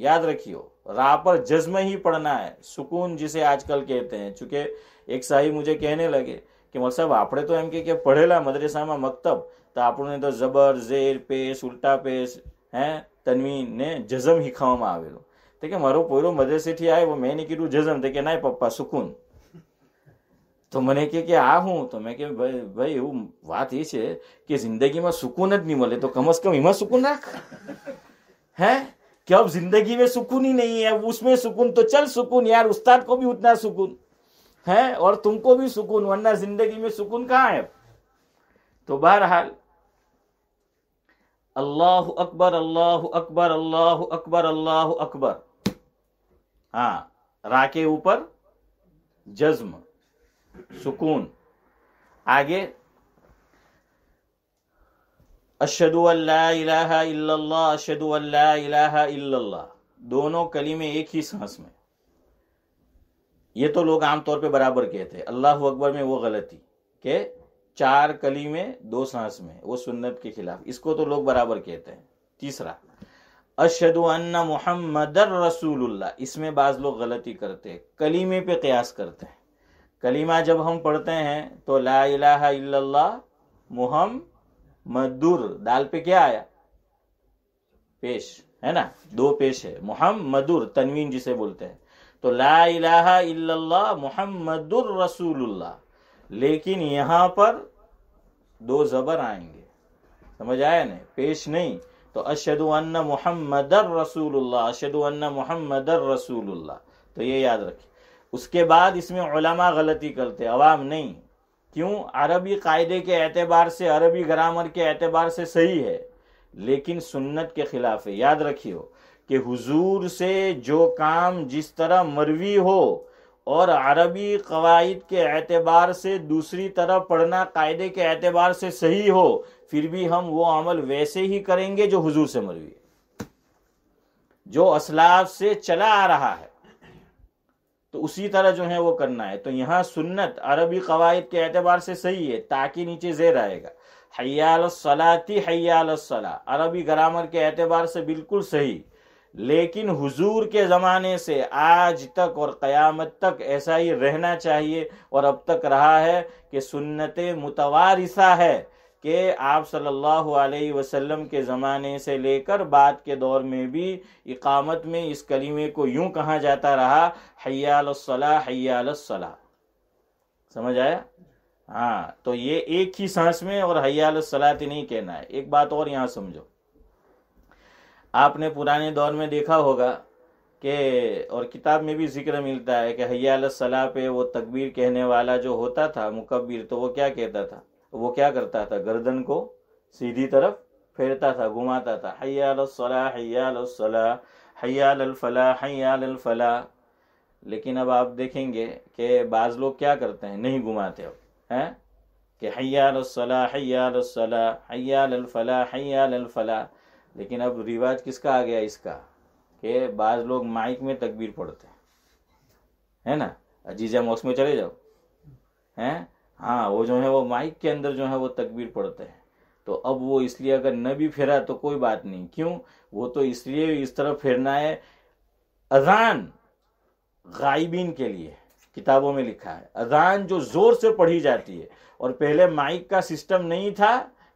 याद रखियो रा पर जज्म ही पढ़ना है सुकून जिसे आजकल कहते हैं चूंकि एक साहिब मुझे कहने लगे कि मतलब साहब आपने तो एम के क्या पढ़ेला मदरसा में मकतब तो आपने तो जबर जेर पेश उल्टा पेश है तनवीन ने जजम ही खावा आवेलो ठीक तो मारो पोरो मदरसे थी आए वो मैंने कीधु जजम देखे तो ना पप्पा सुकून तो મને કહે કે આ હું તો મેં કે ભાઈ ભાઈ એવું વાત એ છે કે જિંદગીમાં સુકૂન જ નહીં મળે તો કમ અઝ કમ એમાં સુકૂન है कि अब जिंदगी में सुकून ही नहीं है उसमें सुकून तो चल सुकून यार उस्ताद को भी उतना सुकून है और तुमको भी सुकून वरना जिंदगी में सुकून कहाँ है तो बहरहाल अल्लाह अकबर अल्लाह अकबर अल्लाह अकबर अल्लाह अकबर हाँ राके ऊपर जज्म सुकून आगे अशदु अल्लाह इल्लल्लाह अशदु अल्लाह दोनों कलीमे एक ही सांस में ये तो लोग आमतौर पे बराबर कहते हैं अल्लाह अकबर में वो गलती के चार कलीमे दो सांस में वो सुन्नत के खिलाफ इसको तो लोग बराबर कहते हैं तीसरा अशद अन्ना मोहम्मद रसूल इसमें बाज लोग गलती करते हैं कलीमे पे कयास करते हैं कलीमा जब हम पढ़ते हैं तो ला इलाहा इल्लल्लाह मुहम मदुर दाल पे क्या आया पेश है ना दो पेश है मदुर तनवीन जिसे बोलते हैं तो ला इलाहा इल्लल्लाह मुहम्मदुर रसूलुल्लाह लेकिन यहां पर दो जबर आएंगे समझ आया ना पेश नहीं तो अशद अन्न मुहम्मदर रसूलुल्लाह अशद अन्न मुहम्मदर रसूलुल्लाह तो ये याद रखिए उसके बाद इसमें उलमा गलती करते अवाम नहीं क्यों अरबी कायदे के एतबार से अरबी ग्रामर के एतबार से सही है लेकिन सुन्नत के खिलाफ है याद रखियो कि हुजूर से जो काम जिस तरह मरवी हो और अरबी कवायद के एतबार से दूसरी तरह पढ़ना कायदे के एतबार से सही हो फिर भी हम वो अमल वैसे ही करेंगे जो हुजूर से मरवी है जो असलाफ से चला आ रहा है तो उसी तरह जो है वो करना है तो यहाँ सुन्नत अरबी कवायद के एतबार से सही है ताकि नीचे जेर आएगा हयाल सलाती हयाल सला अरबी ग्रामर के एतबार से बिल्कुल सही लेकिन हुजूर के ज़माने से आज तक और क़यामत तक ऐसा ही रहना चाहिए और अब तक रहा है कि सुन्नत मुतवारिसा है कि आप सल्लल्लाहु अलैहि वसल्लम के ज़माने से लेकर बाद के दौर में भी इकामत में इस कलीमे को यूं कहा जाता रहा हयालसला हयालसला समझ आया हाँ तो ये एक ही सांस में और हयालसलात नहीं कहना है एक बात और यहाँ समझो आपने पुराने दौर में देखा होगा के और किताब में भी जिक्र मिलता है कि हयालसला पे वो तकबीर कहने वाला जो होता था मुकब्बिर तो वो क्या कहता था वो क्या करता था गर्दन को सीधी तरफ फेरता था घुमाता था हयाल सला हयाल सला हयाल फला हयाल फला लेकिन अब आप देखेंगे कि बाज लोग क्या करते हैं नहीं घुमाते अब हैं कि हयाल सला हयाल सला हयाल फला हयाल फला लेकिन अब रिवाज किसका आ गया इसका कि बाज लोग माइक में तकबीर पढ़ते हैं है ना अजीजा मौसम में चले जाओ हैं हाँ वो जो है वो माइक के अंदर जो है वो तकबीर पढ़ते हैं तो अब वो इसलिए अगर न भी फेरा तो कोई बात नहीं क्यों वो तो इसलिए इस तरफ फेरना है अजान गायबीन के लिए किताबों में लिखा है अजान जो जोर से पढ़ी जाती है और पहले माइक का सिस्टम नहीं था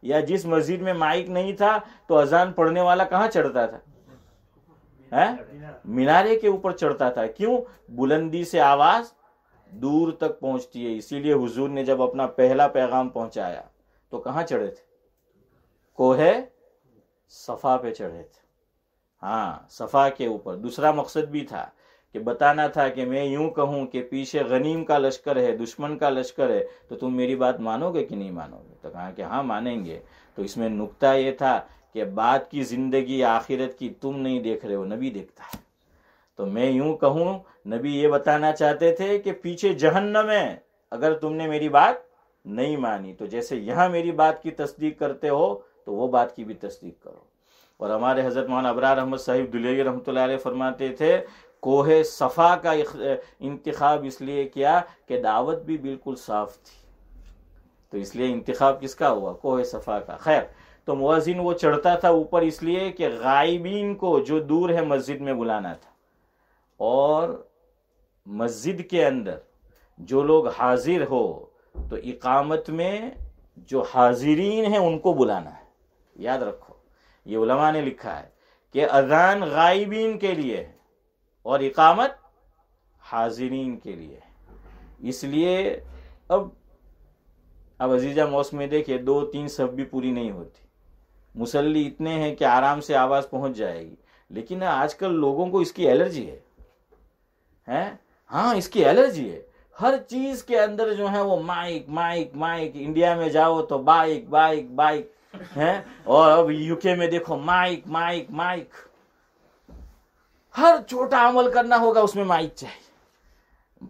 या जिस मस्जिद में माइक नहीं था तो अजान पढ़ने वाला कहाँ चढ़ता था है मीनारे के ऊपर चढ़ता था क्यों बुलंदी से आवाज दूर तक पहुंचती है इसीलिए हुजूर ने जब अपना पहला पैगाम पहुंचाया तो कहाँ चढ़े थे कोहे सफा पे चढ़े थे हाँ सफा के ऊपर दूसरा मकसद भी था कि बताना था कि मैं यूं कहूं कि पीछे गनीम का लश्कर है दुश्मन का लश्कर है तो तुम मेरी बात मानोगे कि नहीं मानोगे तो कहा कि हाँ मानेंगे तो इसमें नुकता यह था कि बात की जिंदगी आखिरत की तुम नहीं देख रहे हो नबी देखता है तो मैं यूं कहूं नबी ये बताना चाहते थे कि पीछे जहन्नम है अगर तुमने मेरी बात नहीं मानी तो जैसे यहां मेरी बात की तस्दीक करते हो तो वो बात की भी तस्दीक करो और हमारे हजरत मोहन अबरार अहमद साहिब दुलेवी रहमत फरमाते थे कोहे सफ़ा का इंतखब इसलिए किया कि दावत भी बिल्कुल साफ थी तो इसलिए इंतखब किसका हुआ कोहे सफ़ा का खैर तो मुआजिन वो चढ़ता था ऊपर इसलिए कि गायबीन को जो दूर है मस्जिद में बुलाना था और मस्जिद के अंदर जो लोग हाजिर हो तो इकामत में जो हाजिरीन हैं उनको बुलाना है याद रखो ये उलमा ने लिखा है कि अजान गायबीन के लिए है और इकामत हाजिरीन के लिए है इसलिए अब अब अजीज़ा मौसम में देखिए दो तीन सब भी पूरी नहीं होती मुसल्ली इतने हैं कि आराम से आवाज़ पहुंच जाएगी लेकिन आजकल लोगों को इसकी एलर्जी है है हाँ इसकी एलर्जी है हर चीज के अंदर जो है वो माइक माइक माइक इंडिया में जाओ तो बाइक बाइक बाइक है और अब यूके में देखो माइक माइक माइक हर छोटा अमल करना होगा उसमें माइक चाहिए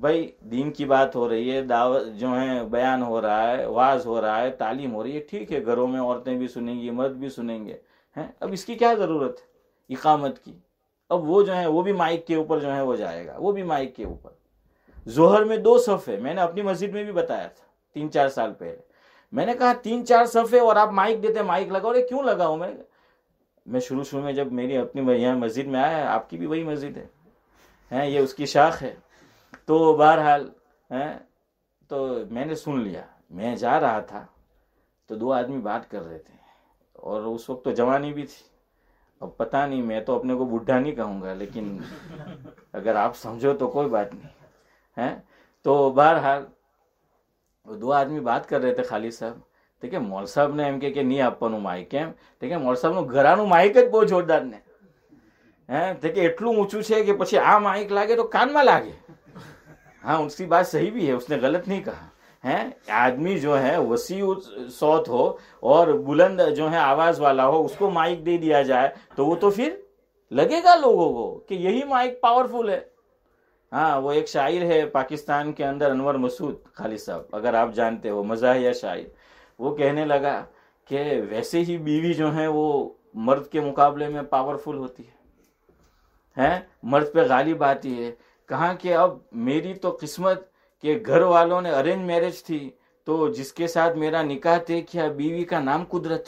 भाई दीन की बात हो रही है दावत जो है बयान हो रहा है वाज हो रहा है तालीम हो रही है ठीक है घरों में औरतें भी सुनेंगी मर्द भी सुनेंगे हैं अब इसकी क्या ज़रूरत है इकामत की अब वो जो है वो भी माइक के ऊपर जो है वो जाएगा वो भी माइक के ऊपर जोहर में दो सफ़े मैंने अपनी मस्जिद में भी बताया था तीन चार साल पहले मैंने कहा तीन चार सफ़े और आप माइक देते माइक लगाओ अरे क्यों लगाऊ मैं मैं शुरू शुरू में जब मेरी अपनी यहाँ मस्जिद में आया आपकी भी वही मस्जिद है हैं ये उसकी शाख है तो बहरहाल हैं तो मैंने सुन लिया मैं जा रहा था तो दो आदमी बात कर रहे थे और उस वक्त तो जवानी भी थी अब पता नहीं मैं तो अपने को बुढ़ा नहीं कहूंगा लेकिन अगर आप समझो तो कोई बात नहीं है तो बहरहाल दो आदमी बात कर रहे थे खाली साहब ठीक है मौल साहब ने एम के, के नहीं अपन माइक एम ठीक है मौल साहब ना घर माइक है बहुत जोरदार ने है ठीक है एटलू ऊंचू है कि पीछे आ माइक लागे तो कान में लागे हाँ उसकी बात सही भी है उसने गलत नहीं कहा है आदमी जो है वसी सौत हो और बुलंद जो है आवाज वाला हो उसको माइक दे दिया जाए तो वो तो फिर लगेगा लोगों को कि यही माइक पावरफुल है हाँ वो एक शायर है पाकिस्तान के अंदर अनवर मसूद खालिद साहब अगर आप जानते हो मज़ाहिया शायर वो कहने लगा कि वैसे ही बीवी जो है वो मर्द के मुकाबले में पावरफुल होती है हैं मर्द पे गालिब आती है कहा कि अब मेरी तो किस्मत कि घर वालों ने अरेंज मैरिज थी तो जिसके साथ मेरा निकाह तय किया बीवी का नाम कुदरत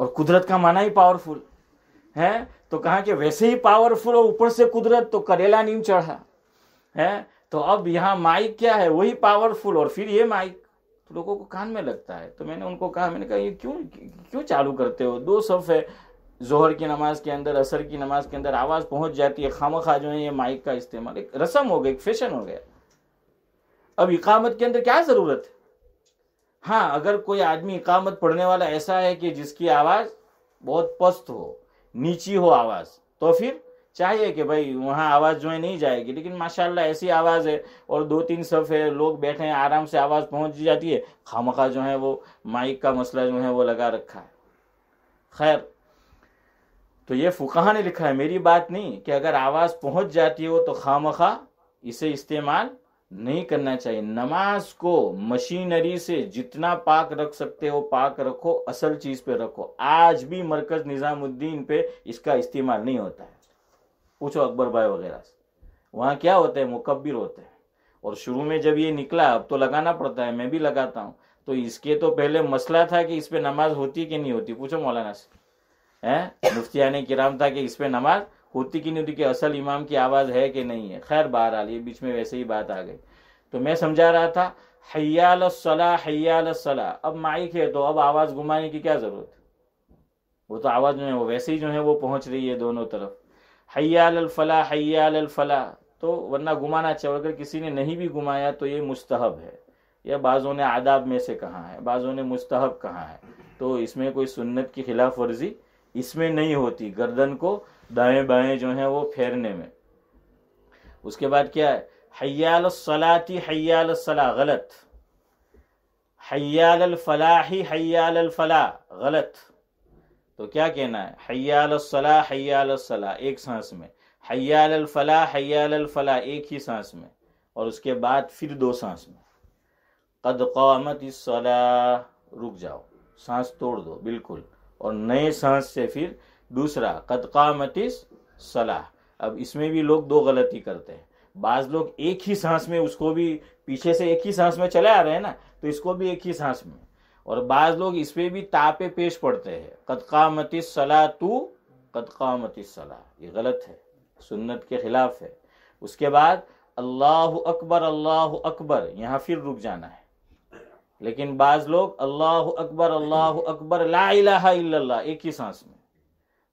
और कुदरत का माना ही पावरफुल है तो कहा कि वैसे ही पावरफुल और ऊपर से कुदरत तो करेला नीम चढ़ा है तो अब यहाँ माइक क्या है वही पावरफुल और फिर ये माइक तो लोगों को कान में लगता है तो मैंने उनको कहा मैंने कहा ये क्यों क्यों चालू करते हो दो सफ है जोहर की नमाज के अंदर असर की नमाज के अंदर आवाज़ पहुंच जाती है खाम खा जो है ये माइक का इस्तेमाल एक रसम हो गया एक फैशन हो गया अब इकामत के अंदर क्या ज़रूरत है हाँ अगर कोई आदमी इकामत पढ़ने वाला ऐसा है कि जिसकी आवाज़ बहुत पस्त हो नीची हो आवाज़ तो फिर चाहिए कि भाई वहाँ आवाज़ जो है नहीं जाएगी लेकिन माशाल्लाह ऐसी आवाज़ है और दो तीन सफ़ है लोग बैठे हैं आराम से आवाज़ पहुंच जाती है खामखा जो है वो माइक का मसला जो है वो लगा रखा है खैर तो ये फुकाहा ने लिखा है मेरी बात नहीं कि अगर आवाज पहुंच जाती हो तो खाम इसे इस्तेमाल नहीं करना चाहिए नमाज को मशीनरी से जितना पाक रख सकते हो पाक रखो असल चीज पे रखो आज भी मरकज निजामुद्दीन पे इसका इस्तेमाल नहीं होता है पूछो अकबर भाई वगैरह से वहां क्या होते हैं मुकब्बिर होते हैं और शुरू में जब ये निकला अब तो लगाना पड़ता है मैं भी लगाता हूँ तो इसके तो पहले मसला था कि इस पर नमाज होती कि नहीं होती पूछो मौलाना से है मुफ्तियान किराम था कि इस पर नमाज होती कि नहीं होती कि असल इमाम की आवाज़ है कि नहीं है खैर बहरहाल ये बीच में वैसे ही बात आ गई तो मैं समझा रहा था हयाल सला हयाल सला अब माइक है तो अब आवाज़ घुमाने की क्या ज़रूरत वो तो आवाज़ जो है वो वैसे ही जो है वो पहुंच रही है दोनों तरफ हयाल फला हयाल फला तो वरना घुमाना चाहिए अगर किसी ने नहीं भी घुमाया तो ये मुस्तहब है या बाज़ों ने आदाब में से कहा है बाज़ों ने मुस्तहब कहा है तो इसमें कोई सुन्नत की खिलाफ वर्जी इसमें नहीं होती गर्दन को दाएं बाएं जो है वो फेरने में उसके बाद क्या है हयाल सलाती हयाल सला गलत हयाल फलाही हयाल फला गलत तो क्या कहना है हयाल सला हयाल सला एक सांस में हयाल फला हयाल फला एक ही सांस में और उसके बाद फिर दो सांस में कद कौमत इस सला रुक जाओ सांस तोड़ दो बिल्कुल और नए सांस से फिर दूसरा कदकामतिस सलाह अब इसमें भी लोग दो गलती करते हैं बाज लोग एक ही सांस में उसको भी पीछे से एक ही सांस में चले आ रहे हैं ना तो इसको भी एक ही सांस में और बाज लोग इस भी तापे पेश पड़ते हैं मतिस सलाह तू मतिस सलाह ये गलत है सुन्नत के खिलाफ है उसके बाद अल्लाह अकबर अल्लाह अकबर यहाँ फिर रुक जाना है लेकिन बाज लोग अल्लाह अकबर अल्लाह अकबर ला एक ही सांस में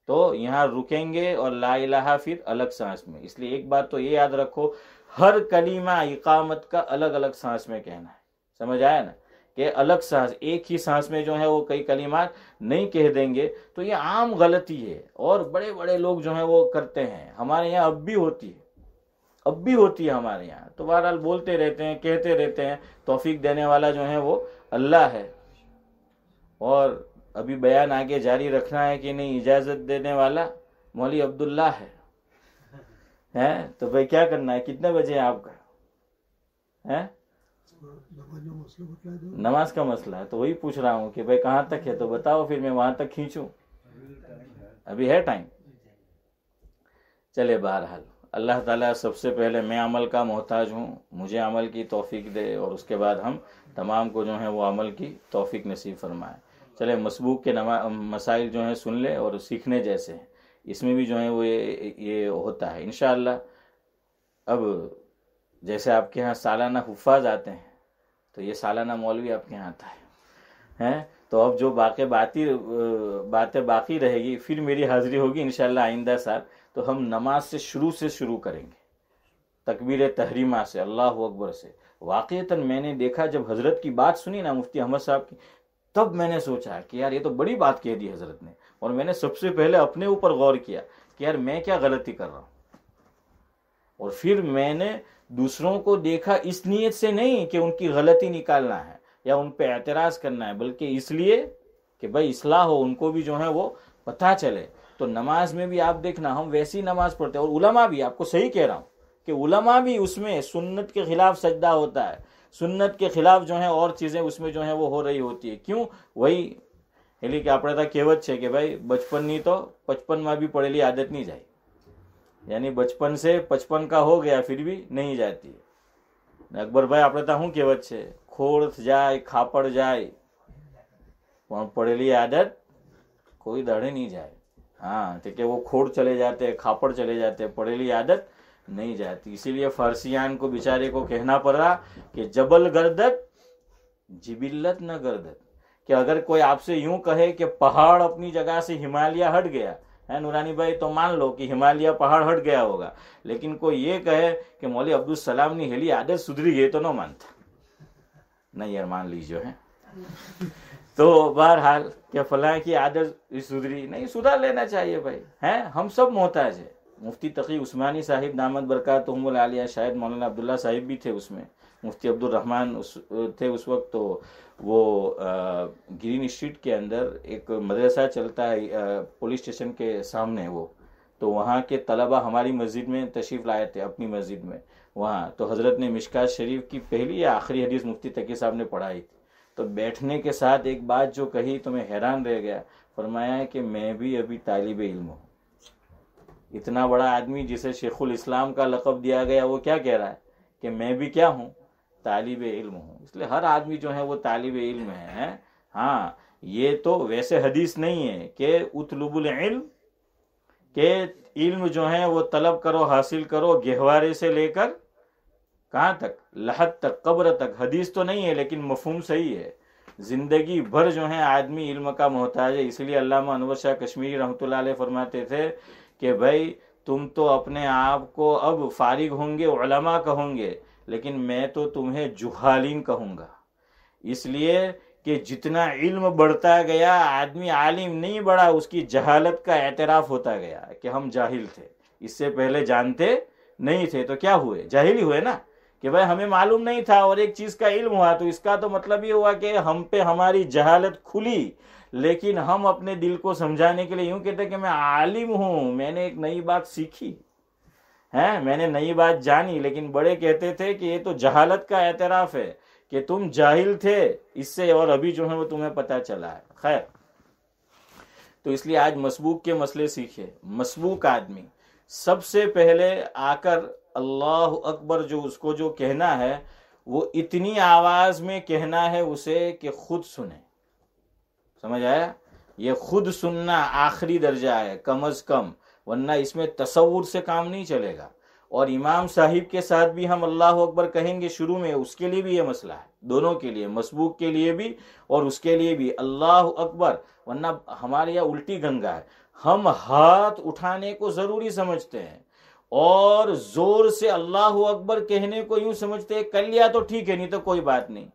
तो यहाँ रुकेंगे और ला फिर अलग सांस में इसलिए एक बात तो ये याद रखो हर कलीमा इकामत का अलग अलग सांस में कहना है समझ आया ना कि अलग सांस एक ही सांस में जो है वो कई कलीमा नहीं कह देंगे तो ये आम गलती है और बड़े बड़े लोग जो है वो करते हैं हमारे यहाँ अब भी होती है अब भी होती है हमारे यहाँ तो बहरहाल बोलते रहते हैं कहते रहते हैं तोफीक देने वाला जो है वो अल्लाह है और अभी बयान आगे जारी रखना है कि नहीं इजाज़त देने वाला मौली अब्दुल्ला है हैं तो भाई क्या करना है कितने बजे है आपका है नमाज का मसला है तो वही पूछ रहा हूँ कि भाई कहाँ तक है तो बताओ फिर मैं वहां तक खींचू अभी है टाइम चले बहरहाल अल्लाह ताला सबसे पहले मैं अमल का मोहताज हूँ मुझे अमल की तोफ़ी दे और उसके बाद हम तमाम को जो है वो अमल की तोफ़ी नसीब फरमाए चले मसबूक के मसाइल जो है सुन ले और सीखने जैसे हैं इसमें भी जो है वो ये ये होता है इन अब जैसे आपके यहाँ सालाना हफाज आते हैं तो ये सालाना मौलवी आपके यहाँ आता है हैं तो अब जो बाकी बाती बातें बाकी रहेगी फिर मेरी हाजिरी होगी इनशाला आइंदा साल तो हम नमाज से शुरू से शुरू करेंगे तकबीर तहरीमा से अल्लाह अकबर से वाक़ता मैंने देखा जब हज़रत की बात सुनी ना मुफ्ती अहमद साहब की तब मैंने सोचा कि यार ये तो बड़ी बात कह दी हज़रत ने और मैंने सबसे पहले अपने ऊपर गौर किया कि यार मैं क्या गलती कर रहा हूं और फिर मैंने दूसरों को देखा इस नीयत से नहीं कि उनकी गलती निकालना है या उन पर एतराज़ करना है बल्कि इसलिए कि भाई इसलाह हो उनको भी जो है वो पता चले तो नमाज में भी आप देखना हम वैसी नमाज पढ़ते हैं और उलमा भी आपको सही कह रहा हूँ कि उलमा भी उसमें सुन्नत के खिलाफ सजदा होता है सुन्नत के खिलाफ जो है और चीज़ें उसमें जो है वो हो रही होती है क्यों वही એટલે કે આપણે ત્યાં કહેવત છે કે ભાઈ બચપનની તો પચપનમાં બી પડેલી આદત નહીં જાય યાની બચપન સે પચપન કા હો ગયા ફિર બી નહીં જાતી અકબરભાઈ આપણે ત્યાં શું કહેવત છે ખોળ જાય ખાપડ જાય પણ પડેલી આદત કોઈ દાડે નહીં જાય हाँ तो वो खोड़ चले जाते हैं खापड़ चले जाते हैं पड़ेली आदत नहीं जाती इसीलिए फारसियान को बेचारे को कहना पड़ा कि जबल गर्दत जिबिल्लत न गर्दत कि अगर कोई आपसे यूं कहे कि पहाड़ अपनी जगह से हिमालय हट गया है नूरानी भाई तो मान लो कि हिमालय पहाड़ हट गया होगा लेकिन कोई ये कहे कि मौली अब्दुल सलाम ने हेली आदत सुधरी गई तो ना मानता नहीं यार मान लीजिए है तो बहरहाल क्या फला की आदत सुधरी नहीं सुधार लेना चाहिए भाई हैं हम सब मोहताज है मुफ्ती तकी उस्मानी साहिब दामद बरकत आलिया शायद मौलाना अब्दुल्ला साहिब भी थे उसमें मुफ्ती अब्दुल रहमान उस थे उस वक्त तो वो ग्रीन स्ट्रीट के अंदर एक मदरसा चलता है पुलिस स्टेशन के सामने वो तो वहाँ के तलबा हमारी मस्जिद में तशरीफ़ लाए थे अपनी मस्जिद में वहाँ तो हज़रत ने मिशका शरीफ की पहली या आखिरी हदीस मुफ्ती तकी साहब ने पढ़ाई थी तो बैठने के साथ एक बात जो कही तो मैं हैरान रह गया फरमाया है कि मैं भी अभी तालिब इल्म हूँ इतना बड़ा आदमी जिसे शेखुल इस्लाम का लकब दिया गया वो क्या कह रहा है कि मैं भी क्या हूँ तालिब इल्म हूँ इसलिए हर आदमी जो है वो तालिब इल्म है हाँ ये तो वैसे हदीस नहीं है कि उतलुबुल इल्म के इल्म जो है वो तलब करो हासिल करो गहवारे से लेकर कहाँ तक लहत तक कब्र तक हदीस तो नहीं है लेकिन मफहम सही है जिंदगी भर जो है आदमी इल्म का मोहताज है इसलिए अल्लामा अनवर शाह कश्मीरी रहमत फरमाते थे कि भाई तुम तो अपने आप को अब फारिग होंगे उलमा कहोंगे लेकिन मैं तो तुम्हें जुहालीन कहूँगा इसलिए कि जितना इल्म बढ़ता गया आदमी आलिम नहीं बढ़ा उसकी जहालत का एतराफ़ होता गया कि हम जाहिल थे इससे पहले जानते नहीं थे तो क्या हुए जाहिल ही हुए ना कि भाई हमें मालूम नहीं था और एक चीज़ का इल्म हुआ तो इसका तो मतलब ये हुआ कि हम पे हमारी जहालत खुली लेकिन हम अपने दिल को समझाने के लिए यूं कहते कि मैं आलिम हूं मैंने एक नई बात सीखी है मैंने नई बात जानी लेकिन बड़े कहते थे कि ये तो जहालत का एतराफ़ है कि तुम जाहिल थे इससे और अभी जो है वो तुम्हें पता चला है खैर तो इसलिए आज मसबूक के मसले सीखे मसबूक आदमी सबसे पहले आकर अल्लाह अकबर जो उसको जो कहना है वो इतनी आवाज में कहना है उसे कि खुद सुने समझ आया ये खुद सुनना आखिरी दर्जा है कम अज कम वरना इसमें तस्वुर से काम नहीं चलेगा और इमाम साहिब के साथ भी हम अल्लाह अकबर कहेंगे शुरू में उसके लिए भी ये मसला है दोनों के लिए मसबूक के लिए भी और उसके लिए भी अल्लाह अकबर वरना हमारे यहाँ उल्टी गंगा है हम हाथ उठाने को ज़रूरी समझते हैं और जोर से अल्लाह अकबर कहने को यूं समझते कर लिया तो ठीक है नहीं तो कोई बात नहीं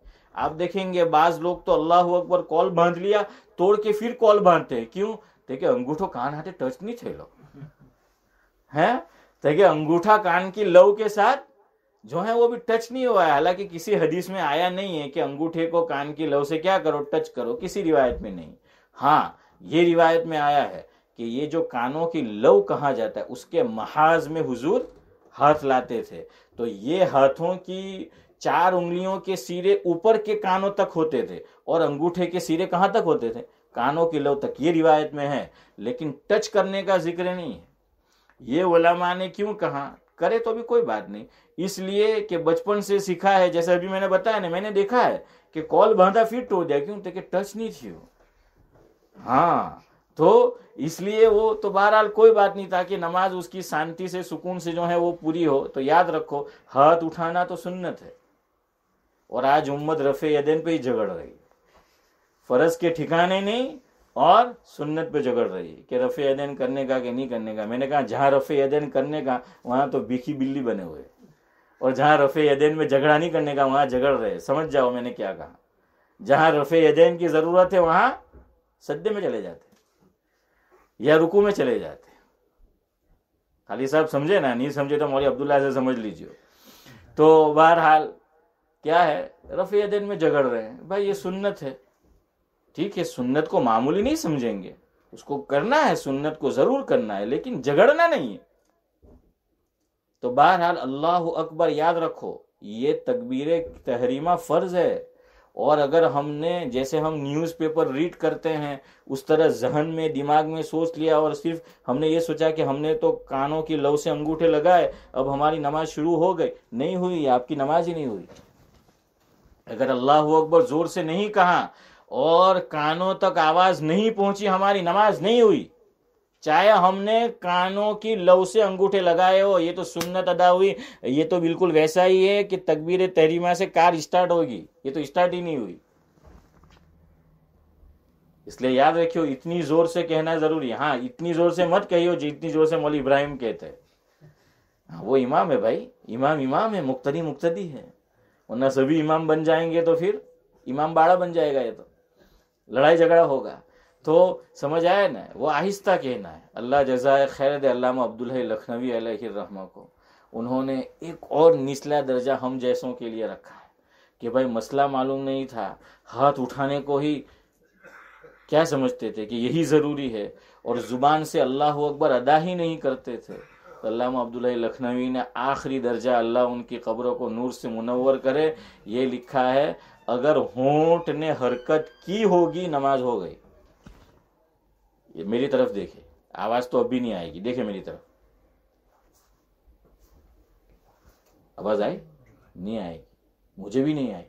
आप देखेंगे बाज लोग तो अल्लाह अकबर कॉल बांध लिया तोड़ के फिर कॉल बांधते हैं क्यों देखिए अंगूठो कान हाथे टच नहीं थे लोग हैं देखिए अंगूठा कान की लव के साथ जो है वो भी टच नहीं हुआ है हालांकि किसी हदीस में आया नहीं है कि अंगूठे को कान की लव से क्या करो टच करो किसी रिवायत में नहीं हाँ ये रिवायत में आया है कि ये जो कानों की लव कहा जाता है उसके महाज में हुजूर हाथ लाते थे तो ये हाथों की चार उंगलियों के सिरे ऊपर के कानों तक होते थे और अंगूठे के सिरे कहां तक होते थे कानों की लव तक ये रिवायत में है लेकिन टच करने का जिक्र नहीं है ये ओलामा ने क्यों कहा करे तो भी कोई बात नहीं इसलिए कि बचपन से सीखा है जैसे अभी मैंने बताया ना मैंने देखा है कि कॉल बांधा फिट हो गया क्यों तो टच नहीं थी हाँ तो इसलिए वो तो बहरहाल कोई बात नहीं था कि नमाज उसकी शांति से सुकून से जो है वो पूरी हो तो याद रखो हाथ उठाना तो सुन्नत है और आज उम्मत रफे यदेन पे ही झगड़ रही है फर्ज के ठिकाने नहीं और सुन्नत पे झगड़ रही है कि रफ़े यदेन करने का कि नहीं करने का मैंने कहा जहां रफ़े यदेन करने का वहां तो बीखी बिल्ली बने हुए और जहां रफ़े यदेन में झगड़ा नहीं करने का वहां झगड़ रहे समझ जाओ मैंने क्या कहा जहां रफ़े यदेन की ज़रूरत है वहां सदे में चले जाते या रुकू में चले जाते खाली साहब समझे ना नहीं समझे तो मौली अब्दुल्ला से समझ लीजिए तो बहरहाल क्या है रफ़ी दिन में झगड़ रहे हैं भाई ये सुन्नत है ठीक है सुन्नत को मामूली नहीं समझेंगे उसको करना है सुन्नत को ज़रूर करना है लेकिन झगड़ना नहीं है तो बहरहाल अल्लाह अकबर याद रखो ये तकबीर तहरीमा फ़र्ज़ है और अगर हमने जैसे हम न्यूज़पेपर रीड करते हैं उस तरह जहन में दिमाग में सोच लिया और सिर्फ हमने ये सोचा कि हमने तो कानों की लव से अंगूठे लगाए अब हमारी नमाज शुरू हो गई नहीं हुई आपकी नमाज ही नहीं हुई अगर अल्लाह अकबर जोर से नहीं कहा और कानों तक आवाज नहीं पहुंची हमारी नमाज नहीं हुई चाहे हमने कानों की लव से अंगूठे लगाए हो ये तो सुन्नत अदा हुई ये तो बिल्कुल वैसा ही है कि तकबीर तहरीमा से कार स्टार्ट होगी ये तो स्टार्ट ही नहीं हुई इसलिए याद रखियो इतनी जोर से कहना जरूरी है हाँ इतनी जोर से मत कहियो जितनी जोर से मौली इब्राहिम कहते हैं हाँ, वो इमाम है भाई इमाम इमाम है मुख्तदी मुख्तदी है वरना सभी इमाम बन जाएंगे तो फिर इमाम बाड़ा बन जाएगा ये तो लड़ाई झगड़ा होगा तो समझ आया ना वो आहिस्ता कहना है अल्लाह जजाय खैर अब्दुल लखनवी रहमा को उन्होंने एक और निचला दर्जा हम जैसों के लिए रखा है कि भाई मसला मालूम नहीं था हाथ उठाने को ही क्या समझते थे कि यही ज़रूरी है और ज़ुबान से अल्लाह अकबर अदा ही नहीं करते थे तो अल्लाह अब्दुल्ला लखनवी ने आखिरी दर्जा अल्लाह उनकी खबरों को नूर से मुनवर करे ये लिखा है अगर होंठ ने हरकत की होगी नमाज हो गई ये मेरी तरफ देखे आवाज तो अभी नहीं आएगी देखे मेरी तरफ आवाज आई नहीं आएगी मुझे भी नहीं आई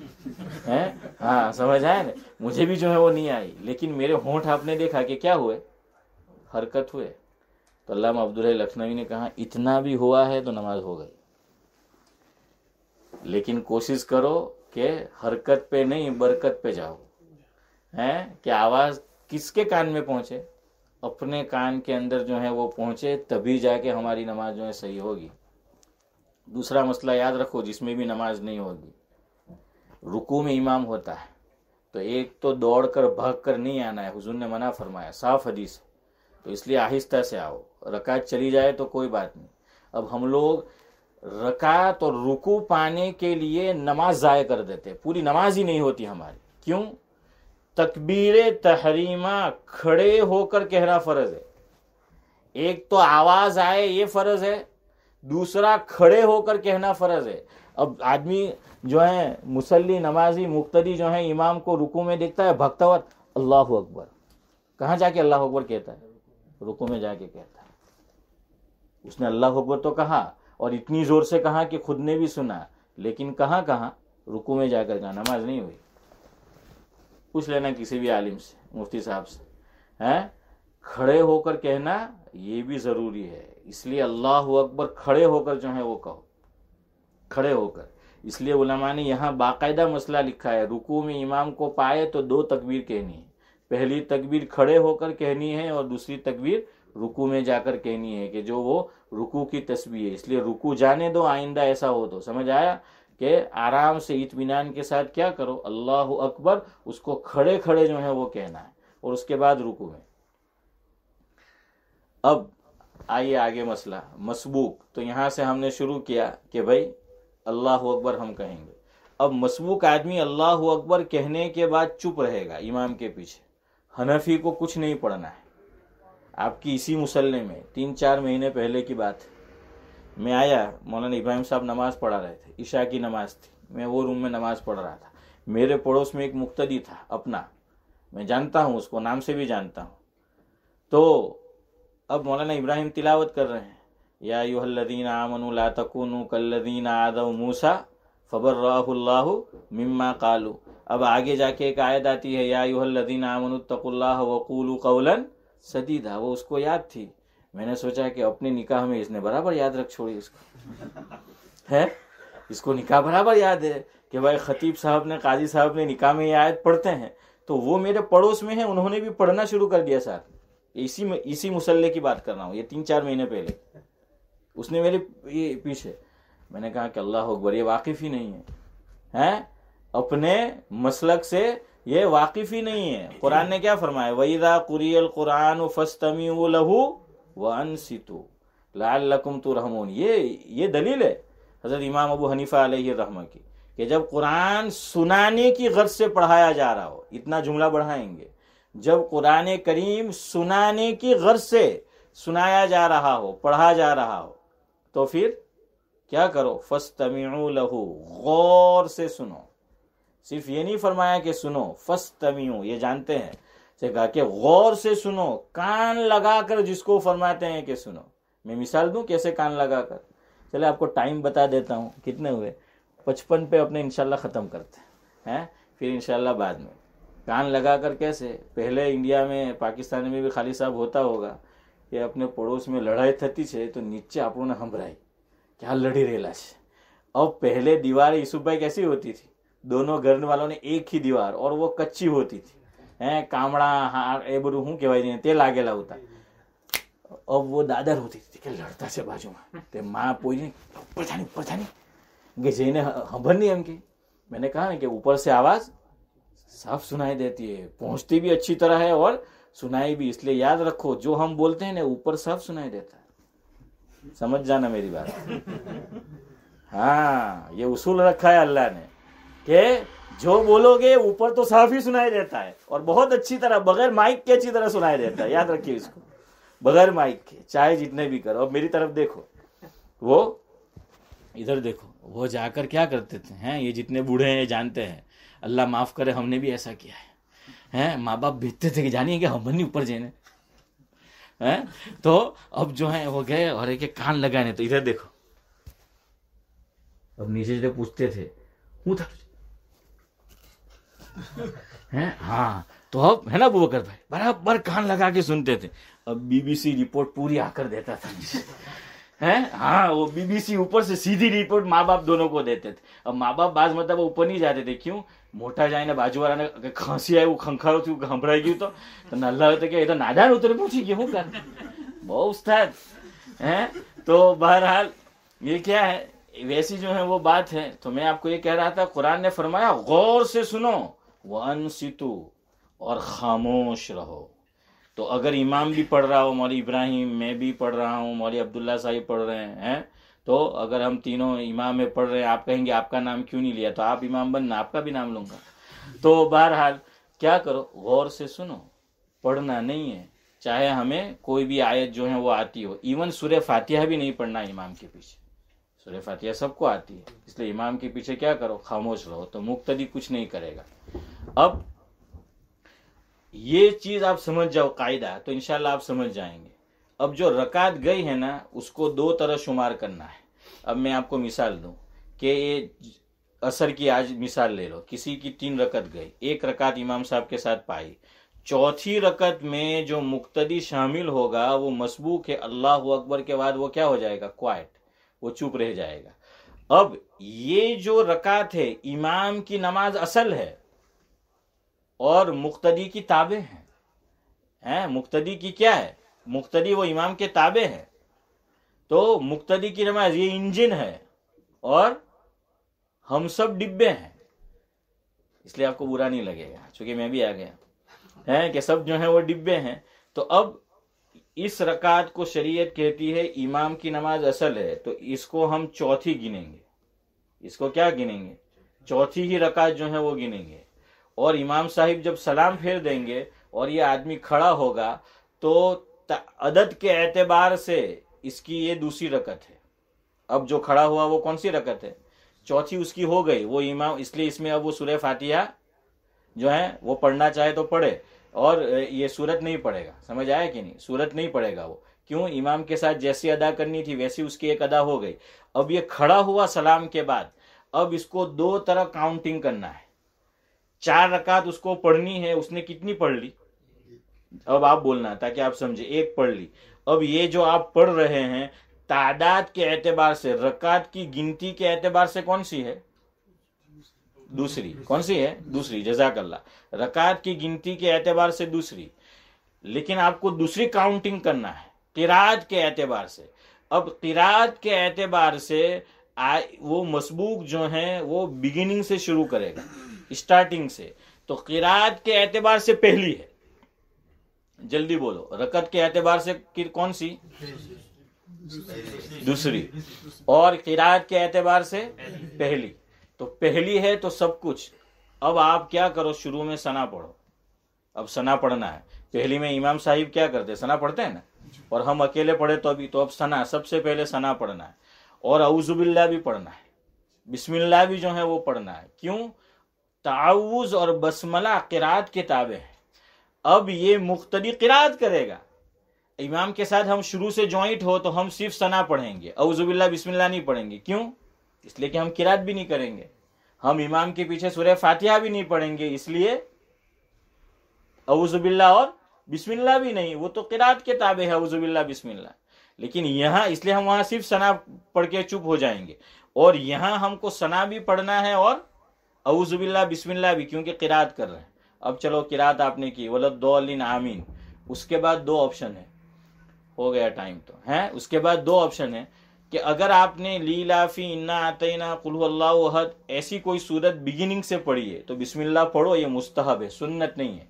है हाँ समझ आया ना मुझे भी जो है वो नहीं आई लेकिन मेरे होंठ आपने देखा कि क्या हुए हरकत हुए तो अल्लाह अब्दुल लखनवी ने कहा इतना भी हुआ है तो नमाज हो गई लेकिन कोशिश करो कि हरकत पे नहीं बरकत पे जाओ है कि आवाज़ किसके कान में पहुंचे अपने कान के अंदर जो है वो पहुंचे तभी जाके हमारी नमाज जो है सही होगी दूसरा मसला याद रखो जिसमें भी नमाज नहीं होगी रुकू में इमाम होता है तो एक तो दौड़ कर भाग कर नहीं आना है हुजूर ने मना फरमाया साफ हदीस तो इसलिए आहिस्ता से आओ रकात चली जाए तो कोई बात नहीं अब हम लोग रकात और रुकू पाने के लिए नमाज ज़ाय कर देते पूरी नमाज ही नहीं होती हमारी क्यों तकबीर तहरीमा खड़े होकर कहना फ़र्ज़ है एक तो आवाज़ आए ये फ़र्ज़ है दूसरा खड़े होकर कहना फ़र्ज़ है अब आदमी जो है मुसल्ली नमाजी मुख्तरी जो है इमाम को रुकू में देखता है भक्तवर अल्लाह अकबर कहाँ जाके अल्लाह अकबर कहता है रुकू में जाके कहता है उसने अल्लाह अकबर तो कहा और इतनी ज़ोर से कहा कि खुद ने भी सुना लेकिन कहाँ कहाँ रुकू में जाकर कहा नमाज नहीं हुई पूछ लेना किसी भी आलिम से मुफ्ती साहब से हैं खड़े होकर कहना ये भी ज़रूरी है इसलिए अल्लाह अकबर खड़े होकर जो है वो कहो खड़े होकर इसलिए उलमा ने यहाँ बाकायदा मसला लिखा है रुकू में इमाम को पाए तो दो तकबीर कहनी है पहली तकबीर खड़े होकर कहनी है और दूसरी तकबीर रुकू में जाकर कहनी है कि जो वो रुकू की तस्वीर है इसलिए रुकू जाने दो आइंदा ऐसा हो तो समझ आया कि आराम से इतमान के साथ क्या करो अल्लाह अकबर उसको खड़े खड़े जो है वो कहना है और उसके बाद रुकू में अब आइए आगे मसला मसबूक तो यहां से हमने शुरू किया कि भाई अल्लाह अकबर हम कहेंगे अब मसबूक आदमी अल्लाह अकबर कहने के बाद चुप रहेगा इमाम के पीछे हनफी को कुछ नहीं पढ़ना है आपकी इसी मुसल्ले में तीन चार महीने पहले की बात है मैं आया मौलाना इब्राहिम साहब नमाज़ पढ़ा रहे थे ईशा की नमाज़ थी मैं वो रूम में नमाज़ पढ़ रहा था मेरे पड़ोस में एक मुख्तदी था अपना मैं जानता हूँ उसको नाम से भी जानता हूँ तो अब मौलाना इब्राहिम तिलावत कर रहे हैं या यूहल्लदीन आमनु ला तकूनु कल्लदीन आदव मूसा फबर्राहुल्लाह मिम्मा कालू अब आगे जाके एक आयत आती है या यूहल्लदीन आमनु तकुल्लाह वकूलू कौलन सदीदा वो उसको याद थी मैंने सोचा कि अपने निकाह में इसने बराबर याद रख छोड़ी इसको है इसको निकाह बराबर याद है कि भाई खतीब साहब ने काजी साहब ने निकाह में ये आयत पढ़ते हैं तो वो मेरे पड़ोस में है उन्होंने भी पढ़ना शुरू कर दिया साथ इसी में इसी मुसल्ले की बात कर रहा हूँ ये तीन चार महीने पहले उसने मेरे ये पीछे मैंने कहा कि अल्लाह अकबर ये वाकिफ ही नहीं है हैं अपने मसलक से ये वाकिफ ही नहीं है कुरान ने क्या फरमाया वही कुरियल कुरान फस्तमी लहू व अनसितु लकुम तो रहमोन ये ये दलील है हज़रत इमाम अबू हनीफा रहमा की कि जब कुरान सुनाने की गर्ज से पढ़ाया जा रहा हो इतना जुमला बढ़ाएंगे जब कुरान करीम सुनाने की गर्ज से सुनाया जा रहा हो पढ़ा जा रहा हो तो फिर क्या करो फस्तमी लहू गौर से सुनो सिर्फ ये नहीं फरमाया कि सुनो फस्तमी ये जानते हैं से कहा कि गौर से सुनो कान लगाकर जिसको फरमाते हैं कि सुनो मैं मिसाल दूं कैसे कान लगाकर चले आपको टाइम बता देता हूँ कितने हुए पचपन पे अपने इनशाला ख़त्म करते हैं फिर इनशाला बाद में कान लगाकर कैसे पहले इंडिया में पाकिस्तान में भी खाली साहब होता होगा कि अपने पड़ोस में लड़ाई थती તો तो नीचे સંભળાય કે क्या लड़ी રહેલા છે अब पहले दीवार यूसुफ भाई कैसी होती थी दोनों घर वालों ने एक ही दीवार और वो कच्ची होती थी હે કામળા એ બધું શું કહેવાય તે લાગેલા હતા અવ દાદર હોતી હતી કે લડતા છે બાજુમાં તે માં પોઈની ઉપર જાની ઉપર જાની કે જઈને હંભર નહીં એમ કે मैंने कहा ना कि ऊपर से आवाज साफ सुनाई देती है पहुंचती भी अच्छी तरह है और सुनाई भी इसलिए याद रखो जो हम बोलते हैं ना ऊपर साफ सुनाई देता है समझ जाना मेरी बात हाँ ये उसूल रखा है अल्लाह ने कि जो बोलोगे ऊपर तो साफ ही सुनाई देता है और बहुत अच्छी तरह बगैर माइक के अच्छी तरह सुनाई देता है याद रखिए इसको बगैर माइक के चाहे जितने भी करो अब मेरी तरफ देखो वो इधर देखो वो जाकर क्या करते थे हैं ये जितने बूढ़े हैं ये जानते हैं अल्लाह माफ़ करे हमने भी ऐसा किया है हैं माँ बाप भेजते थे कि जानिए कि हम बनी ऊपर जेने हैं तो अब जो है वो गए और एक कान लगाने तो इधर देखो अब नीचे से पूछते थे हूँ था हाँ तो अब है ना बुबकर भाई बराबर कान लगा के सुनते थे अब बीबीसी रिपोर्ट पूरी आकर देता था हैं हाँ वो बीबीसी ऊपर से सीधी रिपोर्ट माँ बाप दोनों को देते थे अब माँ बाप बाज मतलब ऊपर नहीं जाते थे क्यों ना बाजू वाला ખાંસી खांसी ખંખારો वो खंखारो थी घबराई गई तो તો કે એ તો નાદાન ઉતરે उतरे पूछी गेहूँ कर बहुत ઉસ્તાદ હે तो बहरहाल ये क्या है वैसी जो है वो बात है तो मैं आपको ये कह रहा था कुरान ने फरमाया गौर से सुनो वन सितु और खामोश रहो तो अगर इमाम भी पढ़ रहा हो मौली इब्राहिम मैं भी पढ़ रहा हूँ मौली अब्दुल्ला साहिब पढ़ रहे हैं तो अगर हम तीनों इमाम में पढ़ रहे हैं आप कहेंगे आपका नाम क्यों नहीं लिया तो आप इमाम बनना आपका भी नाम लूंगा तो बहरहाल क्या करो गौर से सुनो पढ़ना नहीं है चाहे हमें कोई भी आयत जो है वो आती हो इवन सूर्य फातिहा भी नहीं पढ़ना इमाम के पीछे सूर्य फातिहा सबको आती है इसलिए इमाम के पीछे क्या करो खामोश रहो तो मुख्तदी कुछ नहीं करेगा अब ये चीज आप समझ जाओ कायदा तो इनशाला आप समझ जाएंगे अब जो रकात गई है ना उसको दो तरह शुमार करना है अब मैं आपको मिसाल दू कि ये असर की आज मिसाल ले लो किसी की तीन रकत गई एक रकात इमाम साहब के साथ पाई चौथी रकत में जो मुक्तदी शामिल होगा वो मसबूक है अल्लाह अकबर के बाद वो क्या हो जाएगा क्वाइट वो चुप रह जाएगा अब ये जो रकात है इमाम की नमाज असल है और मुख्तदी की ताबे हैं हैं मुख्तदी की क्या है मुख्तदी वो इमाम के ताबे हैं तो मुख्तदी की नमाज ये इंजन है और हम सब डिब्बे हैं इसलिए आपको बुरा नहीं लगेगा चूंकि मैं भी आ गया है कि सब जो है वो डिब्बे हैं तो अब इस रकात को शरीयत कहती है इमाम की नमाज असल है तो इसको हम चौथी गिनेंगे इसको क्या गिनेंगे चौथी ही रकात जो है वो गिनेंगे और इमाम साहिब जब सलाम फेर देंगे और ये आदमी खड़ा होगा तो अदद के एतबार से इसकी ये दूसरी रकत है अब जो खड़ा हुआ वो कौन सी रकत है चौथी उसकी हो गई वो इमाम इसलिए इसमें अब वो सुरह फातिहा जो है वो पढ़ना चाहे तो पढ़े और ये सूरत नहीं पड़ेगा समझ आया कि नहीं सूरत नहीं पड़ेगा वो क्यों इमाम के साथ जैसी अदा करनी थी वैसी उसकी एक अदा हो गई अब ये खड़ा हुआ सलाम के बाद अब इसको दो तरह काउंटिंग करना है चार रकात उसको पढ़नी है उसने कितनी पढ़ ली अब आप बोलना ताकि आप समझे एक पढ़ ली अब ये जो आप पढ़ रहे हैं तादाद के एतबार से रकात की गिनती के एतबार से कौन सी है दूसरी कौन सी है दूसरी जजाकल्ला रकात की गिनती के एतबार से दूसरी लेकिन आपको दूसरी काउंटिंग करना है किराद के एतबार से अब किराद के एतबार से आ, वो मसबूक जो है वो बिगिनिंग से शुरू करेगा स्टार्टिंग से तो किरात के एतबार से पहली है जल्दी बोलो रकत के एतबार से कौन सी दूसरी और किरात के एतबार से पहली तो पहली है तो सब कुछ अब आप क्या करो शुरू में सना पढ़ो अब सना पढ़ना है पहली में इमाम साहिब क्या करते सना पढ़ते हैं ना और हम अकेले पढ़े तो अभी तो अब सना सबसे पहले सना पढ़ना है और अउजुबिल्ला भी पढ़ना है बिस्मिल्ला भी जो है वो पढ़ना है क्यों ताउज़ और बसमला किरात के ताबे हैं अब ये मुख्तरी किरात करेगा इमाम के साथ हम शुरू से ज्वाइंट हो तो हम सिर्फ सना पढ़ेंगे अवजुबिल्ला बिस्मिल्ला नहीं पढ़ेंगे क्यों इसलिए कि हम किरात भी नहीं करेंगे हम इमाम के पीछे सुरह फातिहा भी नहीं पढ़ेंगे इसलिए अवजुबिल्ला और बिस्मिल्ला भी नहीं वो तो किरात के ताबे है अवजुबिल्ला बिस्मिल्ला लेकिन यहाँ इसलिए हम वहां सिर्फ सना पढ़ के चुप हो जाएंगे और यहां हमको सना भी पढ़ना है और अवजुबिल्ला बिस्मिल्ला भी क्योंकि किरात कर रहे हैं अब चलो किरात आपने की वलत दो आमीन उसके बाद दो ऑप्शन है हो गया टाइम तो है उसके बाद दो ऑप्शन है कि अगर आपने ली लाफी इन्ना आतना कुल्लाहद ऐसी कोई सूरत बिगिनिंग से पढ़ी है तो बिस्मिल्ला पढ़ो ये मुस्तहब है सुन्नत नहीं है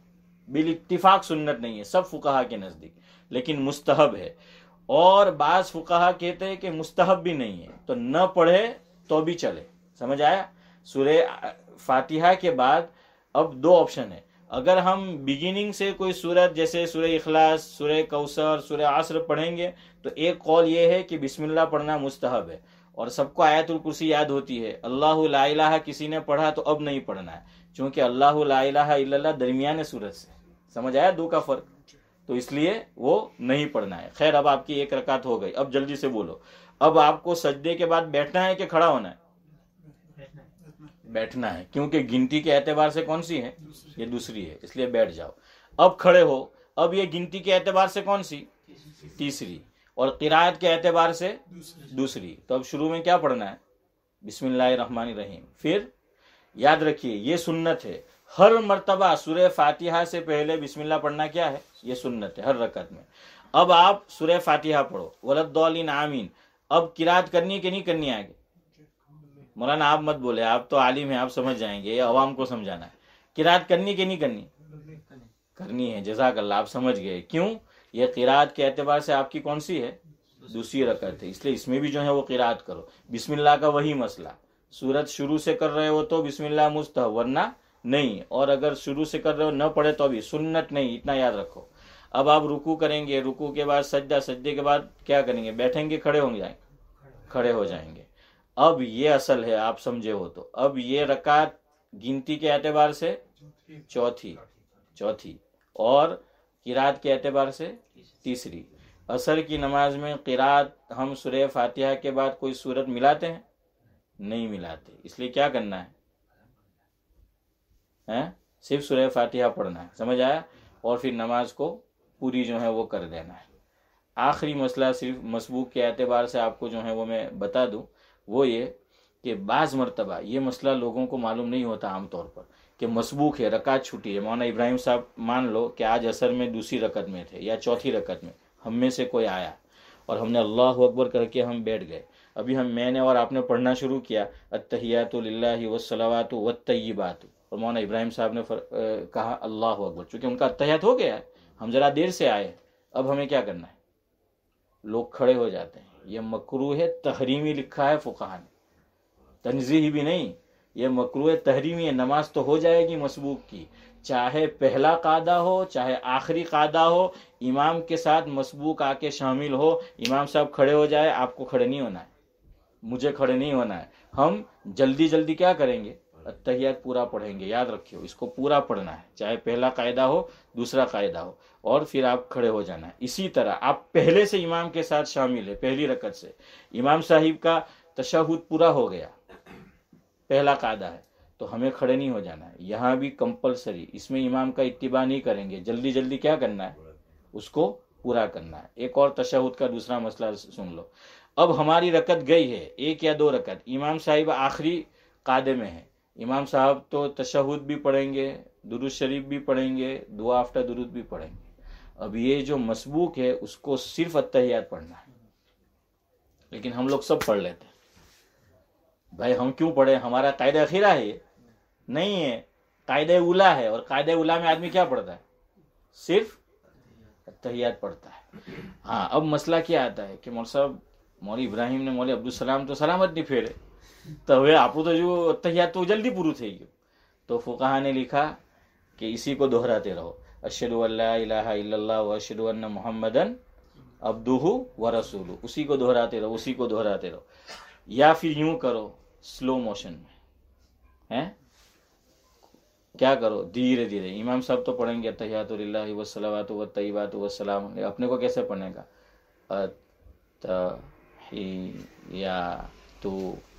बिल इतफाक सुन्नत नहीं है सब फुकाहा के नज़दीक लेकिन मुस्तहब है और बाज़ फुकाहा कहते हैं कि मुस्तहब भी नहीं है तो न पढ़े तो भी चले समझ आया सूर्य फातिहा के बाद अब दो ऑप्शन है अगर हम बिगिनिंग से कोई सूरत जैसे सूर्य इखलास सूर्य कौसर सूर्य आसर पढ़ेंगे तो एक कॉल ये है कि बिस्मिल्लाह पढ़ना मुस्तहब है और सबको आयतुल कुर्सी याद होती है अल्लाह ला किसी ने पढ़ा तो अब नहीं पढ़ना है क्योंकि अल्लाह ला दरमियान सूरत से समझ आया दो का फर्क तो इसलिए वो नहीं पढ़ना है खैर अब आपकी एक रकात हो गई अब जल्दी से बोलो अब आपको सजदे के बाद बैठना है कि खड़ा होना है बैठना है क्योंकि गिनती के एतबार से कौन सी है ये दूसरी है इसलिए बैठ जाओ अब खड़े हो अब ये गिनती के एतबार से कौन सी तीसरी और किरायत के एतबार से दूसरी तो अब शुरू में क्या पढ़ना है बिस्मिल्लाहमान रहीम फिर याद रखिए ये सुन्नत है हर मरतबा सुरह फातिहा से पहले बिस्मिल्लाह पढ़ना क्या है ये सुन्नत है हर रकत में अब आप सुरह फातिहा पढ़ो वलद्दौलिन आमीन अब किरात करनी है कि नहीं करनी आएगी मौलाना आप मत बोले आप तो आलिम है आप समझ जाएंगे ये अवाम को समझाना है किरात करनी कि नहीं करनी करनी है जजाकल्ला आप समझ गए क्यों ये किरात के एतबार से आपकी कौन सी है दूसरी रकत है इसलिए इसमें भी जो है वो किरात करो बिस्मिल्लाह का वही मसला सूरत शुरू से कर रहे हो तो बिस्मिल्लाह मुस्तह वरना नहीं और अगर शुरू से कर रहे हो न पढ़े तो अभी सुन्नत नहीं इतना याद रखो अब आप रुकू करेंगे रुकू के बाद सज्जा सज्जे के बाद क्या करेंगे बैठेंगे खड़े हो जाएंगे खड़े हो जाएंगे अब ये असल है आप समझे हो तो अब ये रकात गिनती के एतबार से चौथी चौथी और किरात के एतबार से तीसरी असर की नमाज में किरात हम सुरह फातिहा के बाद कोई सूरत मिलाते हैं नहीं मिलाते इसलिए क्या करना है है? सिर्फ सुरह फातिहा पढ़ना है समझ आया और फिर नमाज को पूरी जो है वो कर देना है आखिरी मसला सिर्फ मसबूक के एतबार से आपको जो है वो मैं बता दूं वो ये कि बाज़ मरतबा ये मसला लोगों को मालूम नहीं होता आमतौर पर कि मसबूक है रकात छुट्टी है मौना इब्राहिम साहब मान लो कि आज असर में दूसरी रकत में थे या चौथी रकत में हम में से कोई आया और हमने अल्लाह अकबर करके हम बैठ गए अभी हम मैंने और आपने पढ़ना शुरू किया अतहियात व वसलावात बात और मौना इब्राहिम साहब ने फर, आ, कहा अल्लाह अकबर चूंकि उनका अत्यात हो गया हम ज़रा देर से आए अब हमें क्या करना है लोग खड़े हो जाते हैं ये मकरू है तहरीमी लिखा है फुका ने तंजी भी नहीं ये मकरू तहरीमी है नमाज तो हो जाएगी मसबूक की चाहे पहला कादा हो चाहे आखिरी कादा हो इमाम के साथ मसबूक आके शामिल हो इमाम साहब खड़े हो जाए आपको खड़े नहीं होना है मुझे खड़े नहीं होना है हम जल्दी जल्दी क्या करेंगे अतहियात पूरा पढ़ेंगे याद रखियो इसको पूरा पढ़ना है चाहे पहला कायदा हो दूसरा कायदा हो और फिर आप खड़े हो जाना है इसी तरह आप पहले से इमाम के साथ शामिल है पहली रकत से इमाम साहिब का तशाहुद पूरा हो गया पहला कायदा है तो हमें खड़े नहीं हो जाना है यहाँ भी कंपलसरी इसमें इमाम का इतबा नहीं करेंगे जल्दी जल्दी क्या करना है उसको पूरा करना है एक और तशाहुद का दूसरा मसला सुन लो अब हमारी रकत गई है एक या दो रकत इमाम साहिब आखिरी कायदे में है इमाम साहब तो तशहद भी पढ़ेंगे दुरुद शरीफ भी पढ़ेंगे दुआ आफ्टर दुरुद भी पढ़ेंगे अब ये जो मसबूक है उसको सिर्फ अतहियात पढ़ना है लेकिन हम लोग सब पढ़ लेते हैं भाई हम क्यों पढ़े हमारा कायद अखीरा है ये नहीं है कायद उला है और कायद उला में आदमी क्या पढ़ता है सिर्फ तहियात पढ़ता है हाँ अब मसला क्या आता है कि मौल साहब मौल इब्राहिम ने मौली अब्दुलसलाम तो सलामत नहीं फेरे तो हे आप तो जो तैयार तो जल्दी पूरु थी થઈ तो તો ने लिखा कि इसी को दोहराते रहो अशद अल्लाह व अशद मोहम्मदन अब्दुह व रसूलू उसी को दोहराते रहो उसी को दोहराते रहो या फिर यूं करो स्लो मोशन में हैं क्या करो धीरे धीरे इमाम साहब तो पढ़ेंगे तहियातुल्ला वसलावात व तयबात वसलाम अपने को कैसे पढ़ेगा या तो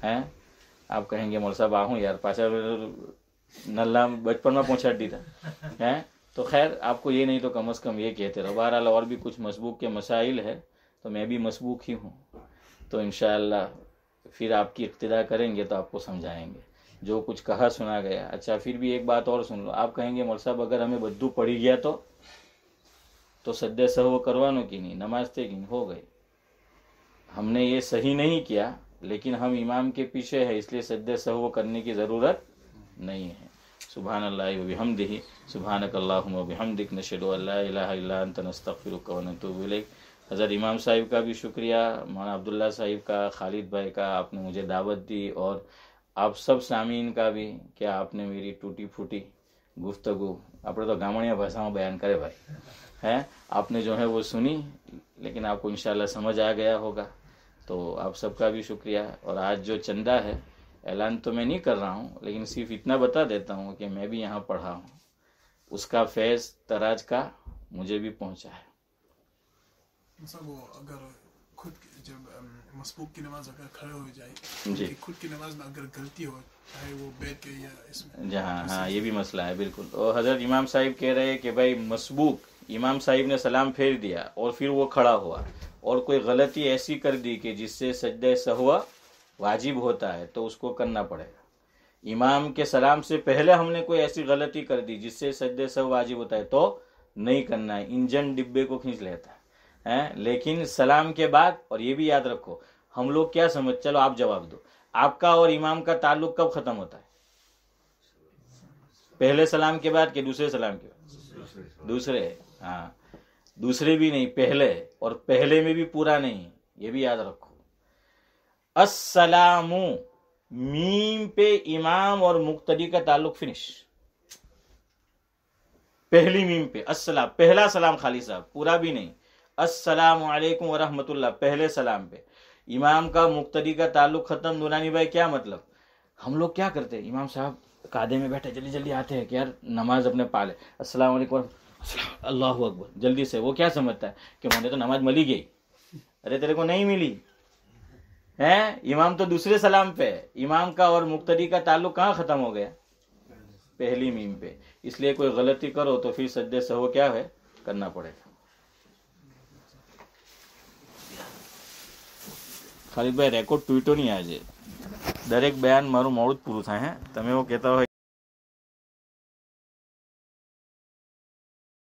हैं आप कहेंगे मोल साहब आहू यार पाचा नल्ला बचपन में पहुँचा दी था है तो खैर आपको ये नहीं तो कम अज़ कम ये कहते रहो बहरहाल और भी कुछ मसबूक के मसाइल है तो मैं भी मसबूक ही हूँ तो इन फिर आपकी इब्तदा करेंगे तो आपको समझाएंगे जो कुछ कहा सुना गया अच्छा फिर भी एक बात और सुन लो आप कहेंगे मोल साहब अगर हमें बद्दू पड़ी गया तो तो सद्य सह वो करवानो की नहीं नमाजते की नहीं हो गई हमने ये सही नहीं किया लेकिन हम इमाम के पीछे है इसलिए सज्जा सहव करने की ज़रूरत नहीं है सुबहान अल्लाम दही सुबह अल्लाहुम वबिहमदिक नशहदु अल्ला हज़रत इमाम साहिब का भी शुक्रिया मौना अब्दुल्ला साहिब का खालिद भाई का आपने मुझे दावत दी और आप सब सामीन का भी क्या आपने मेरी टूटी फूटी गुफ्तगु अपने तो गामणिया भाषा में बयान करे भाई हैं आपने जो है वो सुनी लेकिन आपको इनशाला समझ आ गया होगा तो आप सबका भी शुक्रिया और आज जो चंदा है ऐलान तो मैं नहीं कर रहा हूँ लेकिन सिर्फ इतना बता देता हूँ कि मैं भी यहाँ पढ़ा हूँ उसका फैज तराज का मुझे भी पहुँचा है अच्छा, वो अगर खुद जब मसबूक की नमाज अगर खड़े हो जाए जी खुद की नमाज में अगर गलती हो चाहे वो बैठ के या इसमें जहाँ हाँ, हाँ ये भी मसला है बिल्कुल और तो हजरत इमाम साहिब कह रहे हैं कि भाई मसबूक इमाम साहिब ने सलाम फेर दिया और फिर वो खड़ा हुआ और कोई गलती ऐसी कर दी कि जिससे सजद सहुआ वाजिब होता है तो उसको करना पड़ेगा इमाम के सलाम से पहले हमने कोई ऐसी गलती कर दी जिससे सजद सह वाजिब होता है तो नहीं करना है इंजन डिब्बे को खींच लेता है हैं लेकिन सलाम के बाद और ये भी याद रखो हम लोग क्या समझ चलो आप जवाब दो आपका और इमाम का ताल्लुक कब खत्म होता है पहले सलाम के बाद के दूसरे सलाम के बाद दूसरे हाँ दूसरे भी नहीं पहले और पहले में भी पूरा नहीं ये भी याद रखो असलामु मीम पे इमाम और मुख्तरी का ताल्लुक फिनिश पहली मीम पे असलाम पहला सलाम खाली साहब पूरा भी नहीं वालेकुम वरहमतुल्ला पहले सलाम पे इमाम का मुख्तरी का ताल्लुक ख़त्म दुरानी भाई क्या मतलब हम लोग क्या करते हैं इमाम साहब कादे में बैठे जल्दी जल्दी आते हैं कि यार नमाज अपने पाले असलम अल्लाह अकबर जल्दी से वो क्या समझता है कि मैंने तो नमाज मिली गई अरे तेरे को नहीं मिली है इमाम तो दूसरे सलाम पे है इमाम का और मुख्तरी का ताल्लुक कहाँ ख़त्म हो गया पहली मीम पे इसलिए कोई गलती करो तो फिर सज्जे से वो क्या है करना पड़ेगा ખાલીદભાઈ રેકોર્ડ તૂટ્યો નહીં આજે દરેક બયાન મારું મોડું જ પૂરું થાય હે તમે એવું કહેતા હોય